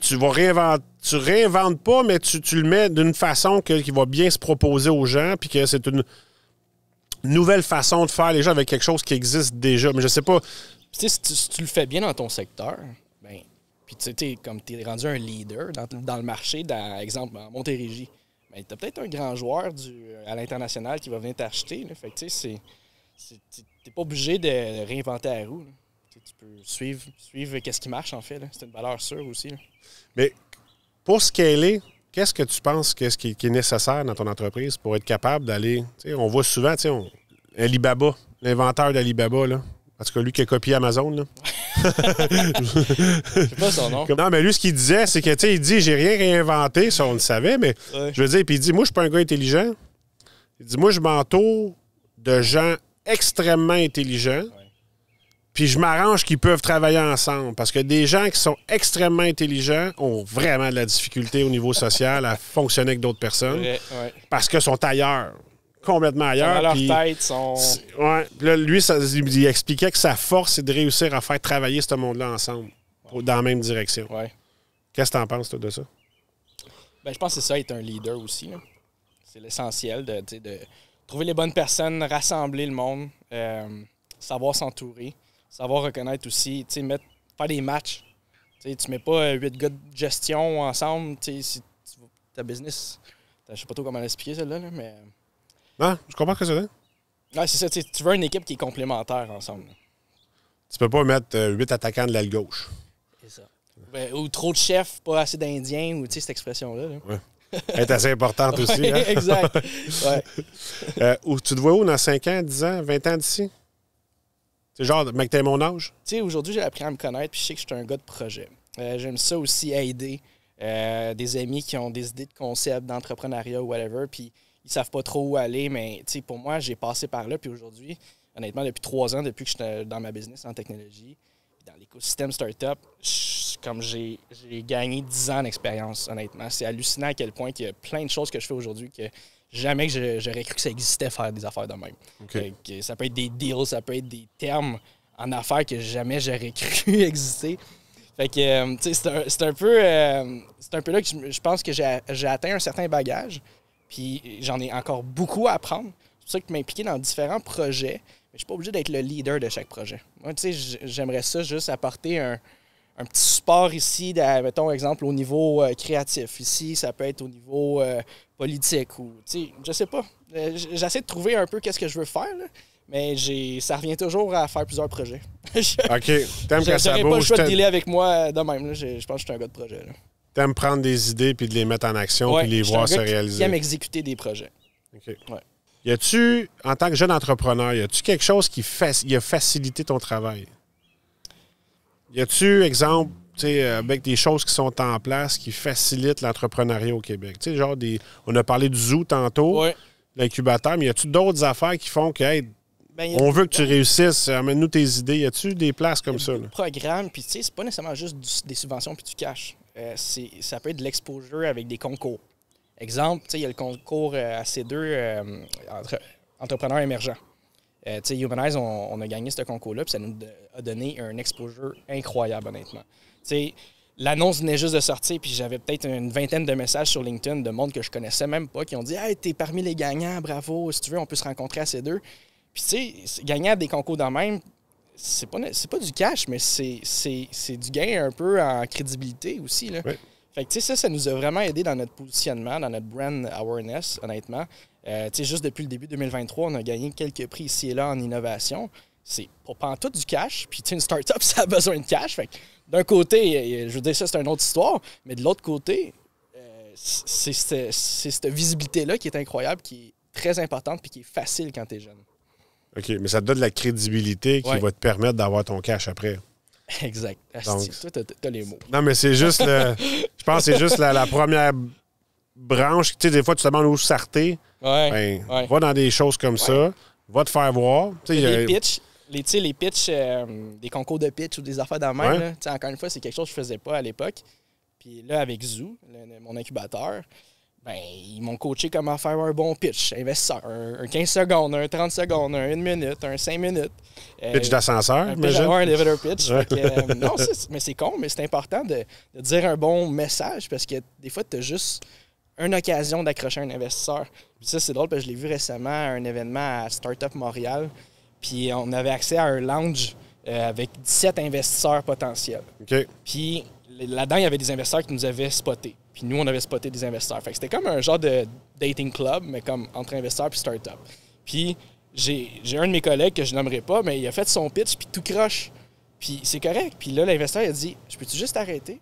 tu vas réinventer. Tu réinventes pas, mais tu, le mets d'une façon qui va bien se proposer aux gens, puis que c'est une nouvelle façon de faire les gens avec quelque chose qui existe déjà. Mais je sais pas. Si tu, le fais bien dans ton secteur, ben, puis tu sais, comme tu es rendu un leader dans, le marché, par exemple, en Montérégie, ben, tu as peut-être un grand joueur du, à l'international qui va venir t'acheter. Fait que tu sais, tu n'es pas obligé de réinventer la roue tu peux suivre, qu'est-ce qui marche, en fait. C'est une valeur sûre aussi. Mais pour scaler, qu'est-ce que tu penses qu'est-ce qui, est nécessaire dans ton entreprise pour être capable d'aller. On voit souvent, Alibaba, l'inventeur d'Alibaba, là. Parce que lui qui a copié Amazon, là. pas son nom. Non, mais lui, ce qu'il disait, c'est que, tu sais, il dit, j'ai rien réinventé, ça, on le savait, mais je veux dire, puis il dit, moi, je suis pas un gars intelligent. Il dit, moi, je m'entoure de gens extrêmement intelligents. Puis je m'arrange qu'ils peuvent travailler ensemble parce que des gens qui sont extrêmement intelligents ont vraiment de la difficulté au niveau social à fonctionner avec d'autres personnes parce qu'ils sont ailleurs complètement ailleurs. Dans leur tête, sont... lui, il expliquait que sa force, c'est de réussir à faire travailler ce monde-là ensemble, dans la même direction. Qu'est-ce que tu en penses, toi, de ça? Ben, je pense que c'est ça, être un leader aussi. C'est l'essentiel de, trouver les bonnes personnes, rassembler le monde, euh, savoir s'entourer savoir reconnaître aussi, tu sais, mettre, faire des matchs. Tu sais, tu mets pas euh, huit gars de gestion ensemble, tu sais, si tu, ta business. Je sais pas trop comment l'expliquer, celle-là, mais. Non, je comprends ce que c'est. Non, c'est ça, tu veux une équipe qui est complémentaire ensemble. Tu peux pas mettre euh, huit attaquants de l'aile gauche. C'est ça. ou trop de chefs, pas assez d'Indiens, ou tu sais, cette expression-là. Ouais. Elle est assez importante aussi. Hein? exact. euh, tu te vois où dans 5 ans, 10 ans, 20 ans d'ici? C'est genre, mec, t'es mon âge? Tu sais, aujourd'hui, j'ai appris à me connaître, puis je sais que je suis un gars de projet. Euh, j'aime ça aussi aider euh, des amis qui ont des idées de concept, d'entrepreneuriat ou whatever, puis ils savent pas trop où aller, mais tu sais, pour moi, j'ai passé par là, puis aujourd'hui, honnêtement, depuis trois ans, depuis que je suis dans ma business en technologie, dans l'écosystème startup, comme j'ai gagné dix ans d'expérience, honnêtement. C'est hallucinant à quel point qu'il y a plein de choses que je fais aujourd'hui que jamais que j'aurais cru que ça existait faire des affaires de même. ça peut être des deals, ça peut être des termes en affaires que jamais j'aurais cru exister. Fait que, euh, c'est un, peu euh, c'est un peu là que je, pense que j'ai atteint un certain bagage. Puis j'en ai encore beaucoup à apprendre. C'est pour ça que m'impliquer dans différents projets, mais je suis pas obligé d'être le leader de chaque projet. Moi, tu sais, j'aimerais ça juste apporter un, un petit support ici, mettons, exemple, au niveau euh, créatif. Ici, ça peut être au niveau euh, politique ou, tu sais, je sais pas. Euh, j'essaie de trouver un peu qu'est-ce que je veux faire, mais ça revient toujours à faire plusieurs projets. OK. T'aimes que ça pas le choix de dealer avec moi de même. je, pense que je suis un gars de projet. T'aimes prendre des idées puis de les mettre en action puis les voir se réaliser. J'aime exécuter des projets. OK. Ouais. Y a-tu, en tant que jeune entrepreneur, y a-tu quelque chose qui a facilité ton travail? Y a-tu, exemple, euh, avec des choses qui sont en place qui facilitent l'entrepreneuriat au Québec? genre on a parlé du zoo tantôt, l'incubateur, mais y a-tu d'autres affaires qui font que ben, on veut que tu réussisses, amène-nous tes idées. Y a-tu des places comme ça? Des programmes, puis tu sais, c'est pas nécessairement juste des subventions puis du cash. Euh, ça peut être de l'exposure avec des concours. Exemple, il y a le concours AC2 euh, entre, entrepreneurs émergents. Euh, tu Humanize, on, a gagné ce concours-là, puis ça nous a donné un exposure incroyable, honnêtement. Tu sais, l'annonce venait juste de sortir, puis j'avais peut-être une vingtaine de messages sur LinkedIn de monde que je connaissais même pas, qui ont dit Hey, t'es parmi les gagnants, bravo, si tu veux, on peut se rencontrer à ces deux. Puis, tu sais, gagner des concours dans même, c'est pas, pas du cash, mais c'est du gain un peu en crédibilité aussi. Là. Fait que, tu sais, ça, ça nous a vraiment aidé dans notre positionnement, dans notre brand awareness, honnêtement. Euh, juste depuis le début 2023, on a gagné quelques prix ici et là en innovation. C'est pour prendre tout du cash. Puis tu sais, une start-up, ça a besoin de cash. d'un côté, je veux dire, ça, c'est une autre histoire. Mais de l'autre côté, euh, c'est cette visibilité-là qui est incroyable, qui est très importante puis qui est facile quand tu es jeune. OK, mais ça te donne de la crédibilité qui va te permettre d'avoir ton cash après. Exact. Ah, Donc, toi, t'as, les mots. Non, mais c'est juste le, Je pense que c'est juste la, première branche, tu sais, des fois, tu te demandes où sarter. ben, Va dans des choses comme ça. Va te faire voir. Tu sais, les pitchs, les, euh, des concours de pitch ou des affaires dans encore une fois, c'est quelque chose que je faisais pas à l'époque. Puis là, avec Zou, mon incubateur, ben, ils m'ont coaché comment faire un bon pitch, investisseur, un, 15 secondes, un 30 secondes, un 1 minute, un 5 minutes. Euh, pitch d'ascenseur, imagine. Un elevator pitch. Euh, non, mais c'est con, mais c'est important de, de, dire un bon message parce que des fois, tu as juste une occasion d'accrocher un investisseur. ça, c'est drôle parce que je l'ai vu récemment à un événement à Startup Montréal. Puis on avait accès à un lounge euh, avec 17 investisseurs potentiels. Puis là-dedans, il y avait des investisseurs qui nous avaient spotés. Puis nous, on avait spoté des investisseurs. Fait que c'était comme un genre de dating club, mais comme entre investisseurs puis start-up. Puis j'ai un de mes collègues que je n'aimerais pas, mais il a fait son pitch, puis tout croche. Puis c'est correct. Puis là, l'investisseur, il a dit Je peux-tu juste arrêter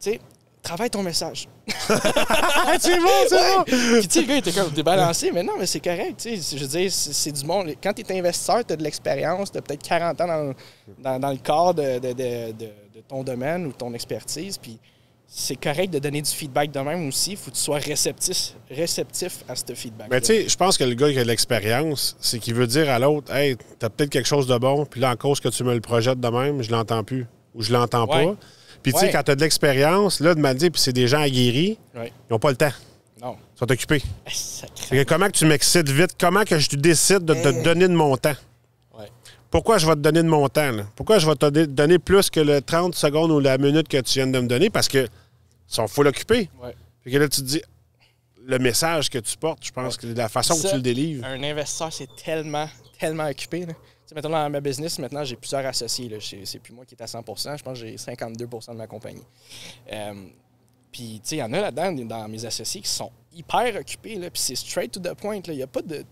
Tu sais, travaille ton message. es bon, c'est bon. tu sais, le gars, il était comme débalancé, mais non, mais c'est correct. je veux dire, c'est du monde. Quand tu es investisseur, tu as de l'expérience, tu as peut-être 40 ans dans, le corps de, ton domaine ou ton expertise. Puis, c'est correct de donner du feedback de même aussi. Il faut que tu sois réceptif, réceptif à ce feedback. Mais tu sais, je pense que le gars qui a de l'expérience, c'est qu'il veut dire à l'autre Hey, as peut-être quelque chose de bon, puis là, en cause que tu me le projettes de même, je l'entends plus ou je l'entends pas. Puis, tu sais, quand tu as de l'expérience, là, de mal dire, puis c'est des gens aguerris, ils n'ont pas le temps. Non. Ils sont occupés. Eh, comment que tu m'excites vite? Comment que je te décide de te eh. donner de mon temps? Pourquoi je vais te donner de mon temps? Pourquoi je vais te donner plus que le 30 secondes ou la minute que tu viens de me donner? Parce que ils sont full occupés. Puis que là, tu te dis, le message que tu portes, je pense que la façon que tu le délivres. Un investisseur, c'est tellement, tellement occupé. Là. Maintenant, dans ma business, maintenant, j'ai plusieurs associés. C'est plus moi qui est à 100 Je pense que j'ai 52 de ma compagnie. Euh, puis, il y en a là-dedans, dans mes associés, qui sont hyper occupés, là, puis c'est straight to the point. Il n'y a pas de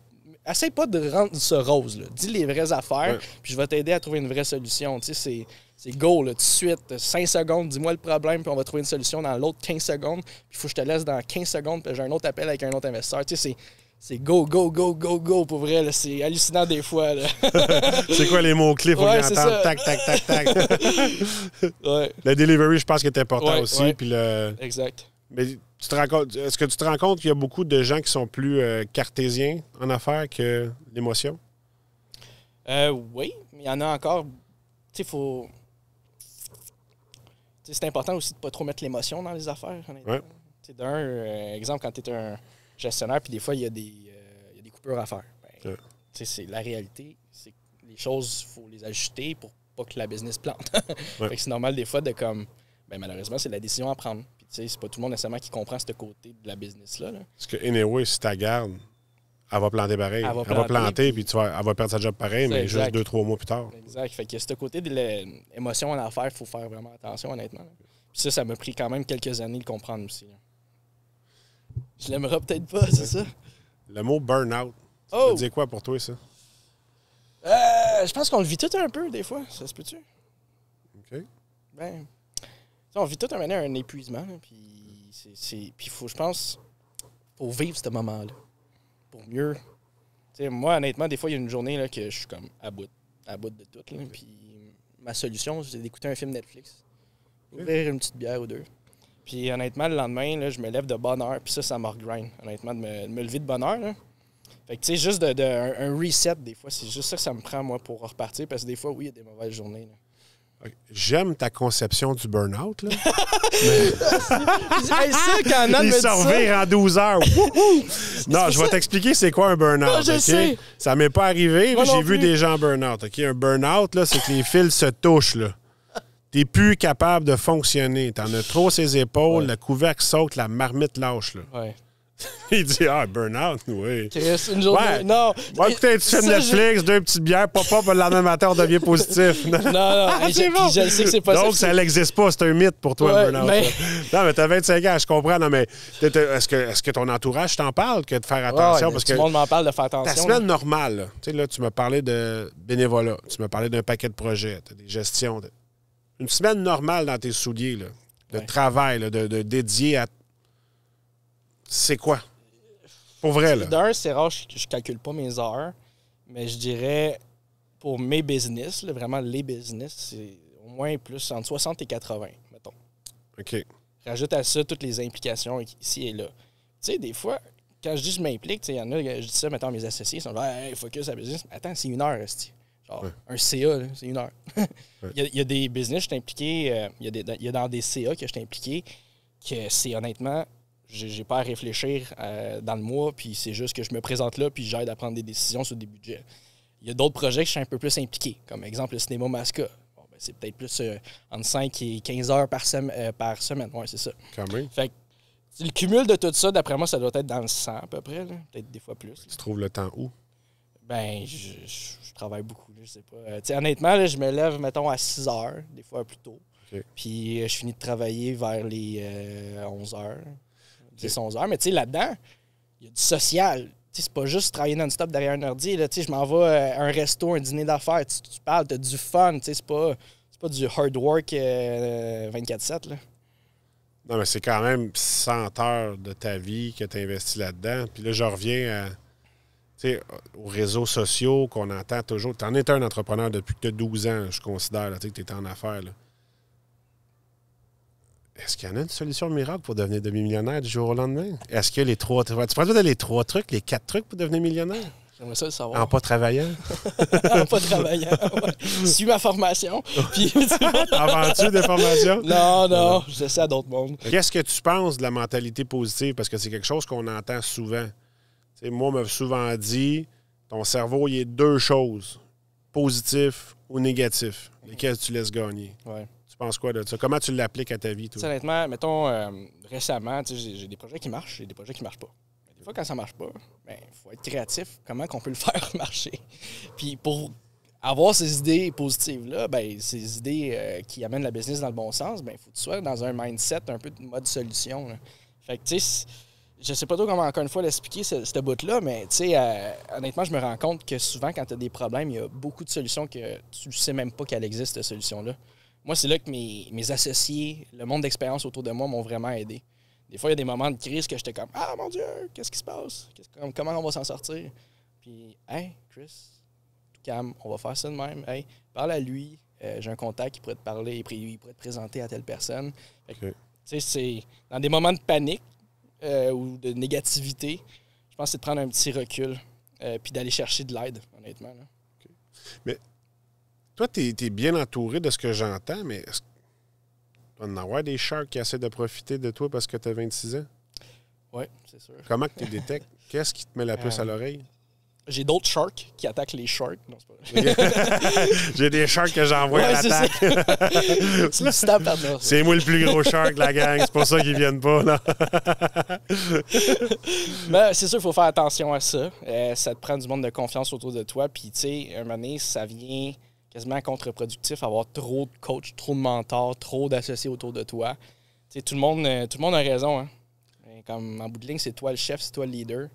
essaye pas de rendre ça rose. Dis les vraies affaires, puis je vais t'aider à trouver une vraie solution. Tu sais, c'est go, tout de suite. 5 secondes, dis-moi le problème, puis on va trouver une solution dans l'autre 15 secondes. Puis il faut que je te laisse dans 15 secondes, puis j'ai un autre appel avec un autre investisseur. Tu sais, c'est go, go, go, go, go pour vrai. C'est hallucinant des fois. c'est quoi les mots-clés? Faut bien entendre « Tac, tac, tac, tac. Le delivery, je pense que est important aussi. Puis le... Exact. Mais tu te rends est-ce que tu te rends compte qu'il y a beaucoup de gens qui sont plus euh, cartésiens en affaires que l'émotion? Euh, oui, mais il y en a encore. Tu sais, faut. c'est important aussi de ne pas trop mettre l'émotion dans les affaires. D'un, euh, exemple, quand tu es un gestionnaire, puis des fois, il y, a des, euh, y a des coupures à faire. Ben, tu sais, c'est La réalité, c'est que les choses, il faut les ajuster pour pas que la business plante. c'est normal des fois de comme, ben, malheureusement, c'est la décision à prendre. Puis c'est pas tout le monde nécessairement qui comprend ce côté de la business-là. Parce que, anyway, si tu garde, elle va planter pareil. Elle va planter, puis, tu vois, elle va perdre sa job pareil, mais juste deux, trois mois plus tard. Exact. Fait que ce côté de l'émotion en l'affaire, il faut faire vraiment attention, honnêtement. Puis ça, ça m'a pris quand même quelques années de comprendre aussi. Je l'aimerais peut-être pas, c'est ça? Le mot burn-out, ça oh! dit quoi pour toi, ça? Euh, je pense qu'on le vit tout un peu, des fois. Ça se peut-tu? OK. Ben, on vit tout un moment un épuisement. Puis, c'est, puis faut, je pense, pour vivre ce moment-là, pour mieux. moi, honnêtement, des fois, il y a une journée là, que je suis comme à bout, de tout. Puis, ma solution, c'est d'écouter un film Netflix, ouvrir une petite bière ou deux. Puis honnêtement, le lendemain, là, je me lève de bonne heure. Puis ça, ça me regrind, honnêtement, de me, lever de bonne heure. Fait que, tu sais, juste de, un, reset, des fois, c'est juste ça que ça me prend, moi, pour repartir. Parce que des fois, oui, il y a des mauvaises journées. J'aime ta conception du burn-out. Là. Mais... ça, quand servir en 12 heures. non, je vais t'expliquer c'est quoi un burn-out. Ça Ça m'est pas arrivé, j'ai vu des gens burn-out. OK? Un burn-out, c'est que les fils se touchent. Là. T'es plus capable de fonctionner. T'en as trop ses épaules, le couvercle saute, la marmite lâche. Là. Il dit Ah, burn-out, oui. Ouais. Non. Moi, écoutez, tu fais Netflix, deux petites bières, papa, le lendemain matin, on devient positif. Non, non, non ah, je, sais que c'est Donc, ça n'existe pas, c'est un mythe pour toi, burn-out. Non, mais t'as 25 ans, je comprends. Non, mais est-ce que, est que, ton entourage t'en parle que de faire attention? tout le monde m'en parle de faire attention. Ta semaine là. normale, là, là, tu me parlé de bénévolat, tu me parlé d'un paquet de projets, t'as des gestions une semaine normale dans tes souliers, de travail, de, dédié à. C'est quoi? Pour vrai, là. c'est rare, je, calcule pas mes heures, mais je dirais pour mes business, vraiment les business, c'est au moins plus entre 60 et 80, mettons. OK. Rajoute à ça toutes les implications ici et là. Tu sais, des fois, quand je dis je m'implique, il y en a, je dis ça, mettons, mes associés, ils sont là, hey, focus à business. Attends, c'est une heure, reste un CA, c'est une heure. il, y a, des business, je suis impliqué, euh, il, y a dans des CA que je suis impliqué, que c'est honnêtement, j'ai pas à réfléchir euh, dans le mois, puis c'est juste que je me présente là, puis j'aide à prendre des décisions sur des budgets. Il y a d'autres projets que je suis un peu plus impliqué, comme exemple le cinéma Masca. Ben, c'est peut-être plus euh, entre 5 et 15 heures par, par semaine. Oui, c'est ça. Quand même. Fait le cumul de tout ça, d'après moi, ça doit être dans le 100 à peu près, peut-être des fois plus. Tu trouves le temps où? Ben, je, travaille beaucoup, je sais pas. Euh, honnêtement, là, je me lève, mettons, à 6 heures, des fois plus tôt. Puis euh, je finis de travailler vers les 11 euh, heures, c'est 11 heures. Mais tu sais, là-dedans, il y a du social. C'est pas juste travailler non-stop derrière un ordi. Là, je m'en vais à un resto, un dîner d'affaires. Tu, tu, parles, du fun. C'est pas, pas du hard work 24-7. Non, mais c'est quand même 100 heures de ta vie que tu investis là-dedans. Puis là, je reviens à aux réseaux sociaux qu'on entend toujours. Tu en es un entrepreneur depuis que 12 ans, je considère, là, que tu étais en affaires. Est-ce qu'il y en a une solution miracle pour devenir demi-millionnaire du jour au lendemain? Est-ce que les trois. Tu penses que les trois trucs, les quatre trucs pour devenir millionnaire? J'aimerais ça le savoir. En pas travaillant. en pas travaillant. Suis ma formation. Puis tu des formations? Non, non, je sais à d'autres mondes. Qu'est-ce que tu penses de la mentalité positive? Parce que c'est quelque chose qu'on entend souvent moi, on m'a souvent dit, ton cerveau, il y a deux choses, positif ou négatif, lesquelles tu laisses gagner. Tu penses quoi de ça? Comment tu l'appliques à ta vie? Toi? Honnêtement, mettons, euh, récemment, j'ai des projets qui marchent j'ai des projets qui ne marchent pas. des fois, quand ça marche pas, il ben, faut être créatif. Comment on peut le faire marcher? Puis pour avoir ces idées positives-là, ben, ces idées euh, qui amènent la business dans le bon sens, il ben, faut que tu sois dans un mindset un peu de mode solution. Fait que, tu sais, je sais pas trop comment, encore une fois, l'expliquer, ce, bout-là, mais tu sais, euh, honnêtement, je me rends compte que souvent, quand tu as des problèmes, il y a beaucoup de solutions que tu sais même pas qu'elle existe, cette solution-là. Moi, c'est là que mes, associés, le monde d'expérience autour de moi m'ont vraiment aidé. Des fois, il y a des moments de crise que j'étais comme Ah mon Dieu, qu'est-ce qui se passe Comment on va s'en sortir Puis, hey, Chris, calme, on va faire ça de même. Hey, parle à lui, euh, j'ai un contact qui pourrait te parler, il pourrait te présenter à telle personne. Tu sais, c'est dans des moments de panique, euh, ou de négativité, je pense que c'est de prendre un petit recul euh, puis d'aller chercher de l'aide, honnêtement. Mais toi, tu es, bien entouré de ce que j'entends, mais est-ce qu'on avoir des sharks qui essaient de profiter de toi parce que tu as 26 ans? Oui, c'est sûr. Comment tu détectes? Qu'est-ce qui te met la puce à euh, l'oreille? J'ai d'autres sharks qui attaquent les sharks. J'ai des sharks que j'envoie à l'attaque. c'est moi le plus gros shark de la gang. C'est pour ça qu'ils viennent pas. Mais ben, c'est sûr, il faut faire attention à ça. Euh, ça te prend du monde de confiance autour de toi. Puis, tu sais, un moment donné, ça vient quasiment contre-productif avoir trop de coachs, trop de mentors, trop d'associés autour de toi. Tu sais, tout le monde, euh, tout le monde a raison. Hein. Comme en bout de ligne, c'est toi le chef, c'est toi le leader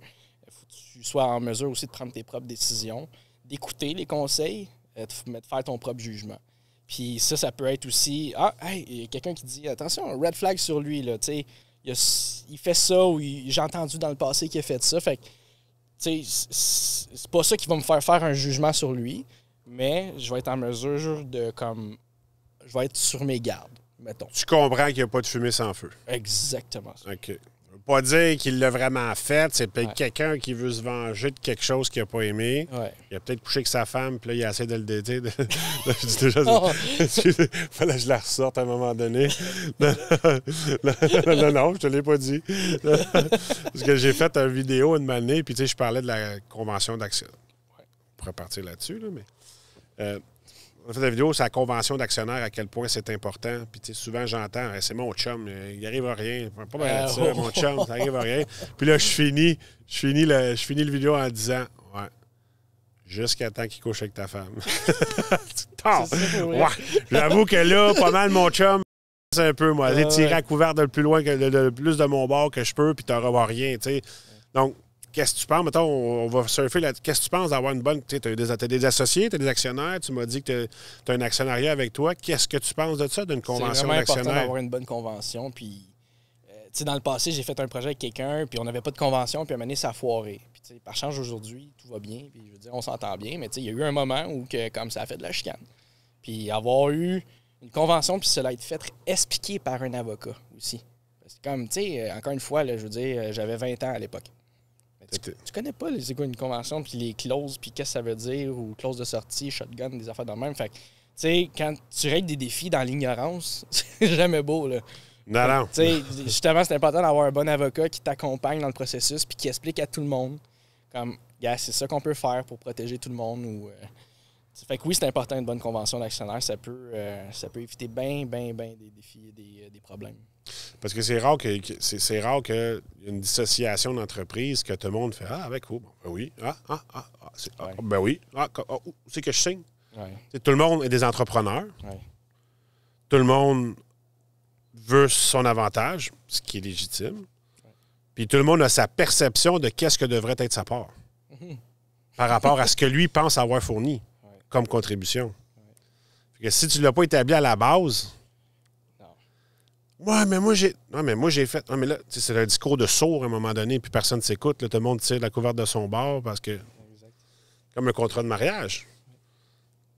il ben, faut que tu sois en mesure aussi de prendre tes propres décisions, d'écouter les conseils, et euh, de faire ton propre jugement. Puis ça, ça peut être aussi Ah, hey, il y a quelqu'un qui dit Attention, red flag sur lui, là, tu sais, il, fait ça ou j'ai entendu dans le passé qu'il a fait ça. Fait que, tu sais, c'est pas ça qui va me faire faire un jugement sur lui, mais je vais être en mesure de, comme, je vais être sur mes gardes, mettons. Tu comprends qu'il n'y a pas de fumée sans feu. Exactement. OK pas dire qu'il l'a vraiment fait. C'est peut-être quelqu'un qui veut se venger de quelque chose qu'il n'a pas aimé. Il a peut-être couché avec sa femme, puis là, il a essayé de le déter. De... déjà... Il oh. Fallait que je la ressorte à un moment donné. non, non, je te l'ai pas dit. Parce que j'ai fait une vidéo une année, puis tu sais, je parlais de la convention d'action. On pourrait partir là-dessus, là, mais... Euh, on a fait la vidéo sur la convention d'actionnaire, à quel point c'est important. Puis souvent, j'entends eh, c'est mon chum, il arrive à rien. Pas mal à euh, ça, mon oh. chum, ça arrive à rien. Puis là, je finis, je finis, le, je finis le vidéo en disant Ouais. Jusqu'à temps qu'il couche avec ta femme. tu ouais. J'avoue que là, pas mal mon chum c'est un peu, moi. J'ai ah tiré à couvert de le plus loin, que, de, plus de mon bord que je peux, puis tu rien, tu sais. Donc, Qu'est-ce que tu penses? on va surfer Qu'est-ce que tu penses d'avoir une bonne. Tu des associés, tu as des actionnaires, tu m'as dit que tu as un actionnariat avec toi. Qu'est-ce que tu penses de ça, d'une convention d'actionnaire? C'est vraiment important d'avoir une bonne convention. Puis, euh, dans le passé, j'ai fait un projet avec quelqu'un, puis on n'avait pas de convention, puis à un moment donné, ça a foiré. par change, aujourd'hui, tout va bien, puis je veux dire, on s'entend bien, mais il y a eu un moment où, comme ça a fait de la chicane. Puis, avoir eu une convention, puis cela a été fait expliquer par un avocat aussi. Parce comme, encore une fois, là, je veux dire, j'avais 20 ans à l'époque. Tu, connais pas les quoi une convention, puis les clauses, puis qu'est-ce que ça veut dire, ou clauses de sortie, shotgun, des affaires le même. Fait tu sais, quand tu règles des défis dans l'ignorance, c'est jamais beau, là. Non, non. justement, c'est important d'avoir un bon avocat qui t'accompagne dans le processus, puis qui explique à tout le monde, comme, gars, c'est ça qu'on peut faire pour protéger tout le monde, ou. Euh, fait que oui, c'est important une bonne convention d'actionnaire. Ça peut, euh, ça peut éviter bien, bien, bien des défis, des, euh, des problèmes. Parce que c'est rare que c'est rare que une dissociation d'entreprise que tout le monde fait Ah, avec vous, ben oui, ah, ah, ah, ben oui, ah, c'est que je signe. Tout le monde est des entrepreneurs. Tout le monde veut son avantage, ce qui est légitime. Puis tout le monde a sa perception de qu'est-ce que devrait être sa part par rapport à ce que lui pense avoir fourni comme contribution. que si tu ne l'as pas établi à la base, Ouais, mais moi, j'ai. mais moi, j'ai fait. mais là, c'est un discours de sourd à un moment donné, puis personne ne s'écoute. Tout le monde tire la couverte de son bord parce que. Comme un contrat de mariage.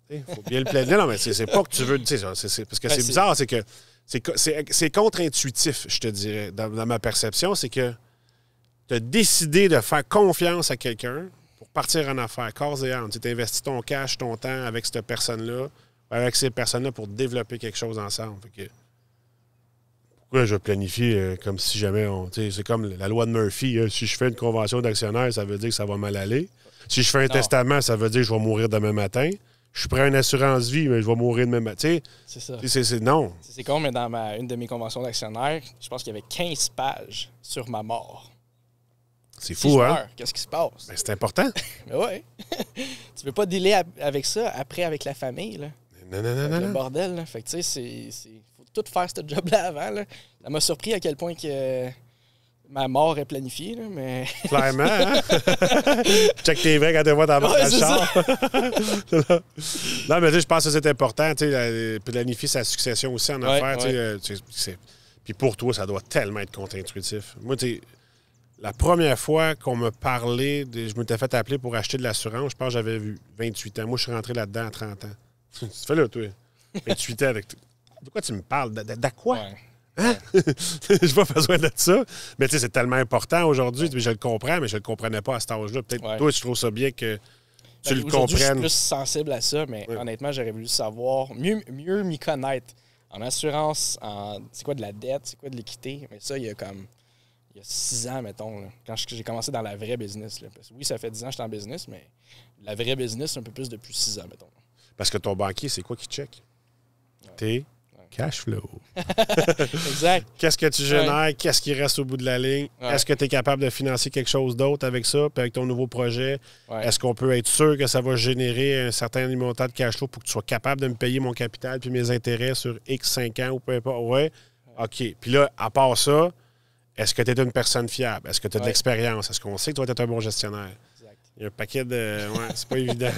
Il faut bien le plaider. Non, mais c'est pas que tu veux. parce que ben, c'est bizarre, c'est que. C'est contre-intuitif, je te dirais, dans, ma perception. C'est que tu as décidé de faire confiance à quelqu'un pour partir en affaires, corps et âme. Tu investis ton cash, ton temps avec cette personne-là, avec ces personnes-là pour développer quelque chose ensemble. que, je planifie euh, comme si jamais on. C'est comme la loi de Murphy. Hein. si je fais une convention d'actionnaire, ça veut dire que ça va mal aller. Si je fais un testament, ça veut dire que je vais mourir demain matin. Je prends une assurance vie, mais je vais mourir demain matin. C'est ça. C'est, non. C'est con, mais dans ma, une de mes conventions d'actionnaire, je pense qu'il y avait 15 pages sur ma mort. C'est fou, hein? Qu'est-ce qui se passe? Ben, c'est important. mais ben ouais. tu peux pas dealer avec ça après avec la famille, là. Non, non, non, Le bordel, là. Fait que, tu sais, c'est tout faire ce job-là avant. Là. Ça m'a surpris à quel point que euh, ma mort est planifiée, là, mais. Clairement, hein? Check tes vrais quand tu vois ta mort non, mais je pense que c'est important, tu planifier sa succession aussi en affaires, euh, Puis pour toi, ça doit tellement être contre-intuitif. Moi, tu la première fois qu'on me parlait, de, je t'ai fait appeler pour acheter de l'assurance, je pense que j'avais 28 ans. Moi, je suis rentré là-dedans à 30 ans. tu fais là, toi. 28 ans avec de quoi tu me parles? De, quoi? Hein? pas besoin de ça. Mais tu sais, c'est tellement important aujourd'hui. Je le comprends, mais je ne le comprenais pas à cet âge-là. Peut-être que toi, tu trouves ça bien que tu le comprennes. Je suis plus sensible à ça, mais honnêtement, j'aurais voulu savoir, mieux, mieux m'y connaître en assurance, en c'est quoi de la dette, c'est quoi de l'équité. Mais ça, il y a comme il y a six ans, mettons, quand j'ai commencé dans la vraie business. oui, ça fait dix ans que je suis en business, mais la vraie business, c'est un peu plus depuis six ans, mettons. Parce que ton banquier, c'est quoi qui check? T'es Cash flow. exact. Qu'est-ce que tu génères? Qu'est-ce qui reste au bout de la ligne? Est-ce que tu es capable de financer quelque chose d'autre avec ça, puis avec ton nouveau projet? Est-ce qu'on peut être sûr que ça va générer un certain montant de cash flow pour que tu sois capable de me payer mon capital puis mes intérêts sur X 5 ans ou peu importe? Ouais. OK. Puis là, à part ça, est-ce que tu es une personne fiable? Est-ce que tu as de l'expérience? Est-ce qu'on sait que tu vas être un bon gestionnaire? Il y a un paquet de. Ouais, c'est pas évident.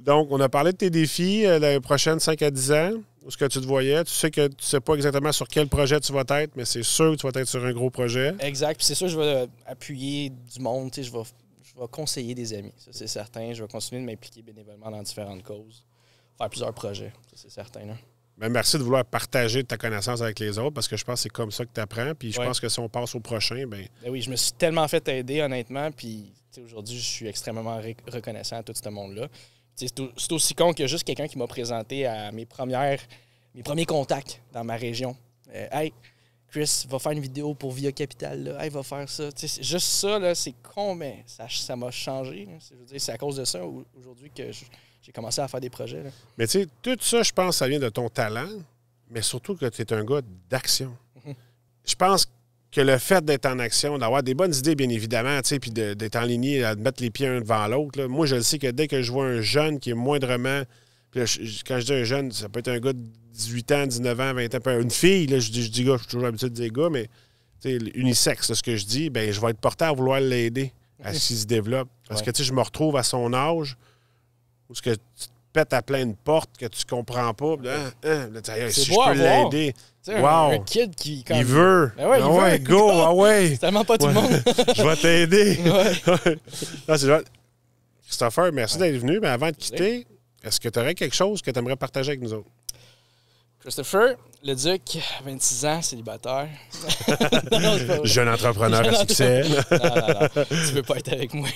Donc, on a parlé de tes défis euh, les prochaines 5 à 10 ans, où ce que tu te voyais. Tu sais que tu sais pas exactement sur quel projet tu vas être, mais c'est sûr que tu vas être sur un gros projet. Exact. Puis c'est sûr, je vais appuyer du monde. Je vais, je conseiller des amis. Ça, c'est certain. Je vais continuer de m'impliquer bénévolement dans différentes causes. Faire plusieurs projets. Ça, c'est certain. Là. Ben, merci de vouloir partager ta connaissance avec les autres parce que je pense que c'est comme ça que tu apprends. Puis je pense que si on passe au prochain, ben, ben. oui, je me suis tellement fait aider, honnêtement. Puis aujourd'hui, je suis extrêmement reconnaissant à tout ce monde-là. C'est aussi con que juste quelqu'un qui m'a présenté à mes, premières, mes premiers contacts dans ma région. Euh, hey, Chris va faire une vidéo pour Via Capital, là. Hey, va faire ça. juste ça, c'est con, mais ça m'a changé. Hein, c'est à cause de ça aujourd'hui que je, j'ai commencé à faire des projets. Mais tu sais, tout ça, je pense, ça vient de ton talent, mais surtout que tu es un gars d'action. Mhm. Je pense que le fait d'être en action, d'avoir des bonnes idées, bien évidemment, tu sais, puis d'être en ligne, de mettre les pieds un devant l'autre, moi, je le sais que dès que je vois un jeune qui est moindrement. quand je dis un jeune, ça peut être un gars de 18 ans, 19 ans, 20 ans, une fille, je, dis, je dis gars, je suis toujours habitué de dire gars, mais unisexe, ce que je dis, ben je vais être porté à vouloir l'aider à ce mhm. qu'il se développe. Parce que, tu sais, je me retrouve à son âge, ou ce que tu te pètes à plein de portes que tu comprends pas? Hein, hein, si je peux l'aider. Wow. Un kid qui. Comme... Ben il ah veut. ouais, go, ah ouais. C'est tellement pas tout le monde. je vais t'aider. Ouais. c'est Christopher, merci d'être venu. Mais avant de quitter, est-ce que tu aurais quelque chose que tu aimerais partager avec nous autres? Christopher, le Duc, 26 ans, célibataire. Jeune entrepreneur à succès. Tu veux pas être avec moi.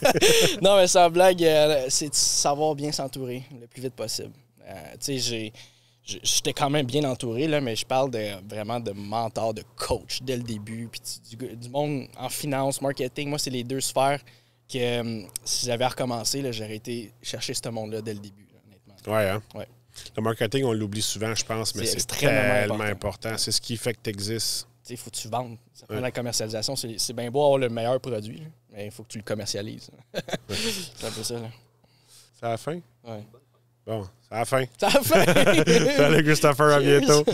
non, mais sans blague, euh, c'est savoir bien s'entourer le plus vite possible. Euh, tu sais, J'étais quand même bien entouré, là, mais je parle de, vraiment de mentor, de coach dès le début. Puis du, monde en finance, marketing, moi, c'est les deux sphères que euh, si j'avais recommencé, j'aurais été chercher ce monde-là dès le début, honnêtement. Ouais, hein. Ouais. Le marketing, on l'oublie souvent, je pense, mais c'est tellement important. C'est ce qui fait que tu existes. Il faut que tu vendes. la commercialisation. C'est bien beau avoir le meilleur produit, mais il faut que tu le commercialises. c'est un peu ça. C'est la fin? Oui. Bon, c'est a la fin. C'est la fin. Salut Christopher, à bientôt.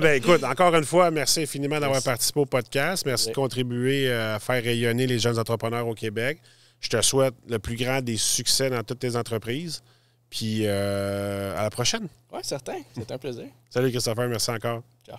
ben, écoute, encore une fois, merci infiniment d'avoir participé au podcast. Merci de contribuer euh, à faire rayonner les jeunes entrepreneurs au Québec. Je te souhaite le plus grand des succès dans toutes tes entreprises. Puis euh, à la prochaine. Oui, certain. C'était un plaisir. Salut Christopher, merci encore. Ciao.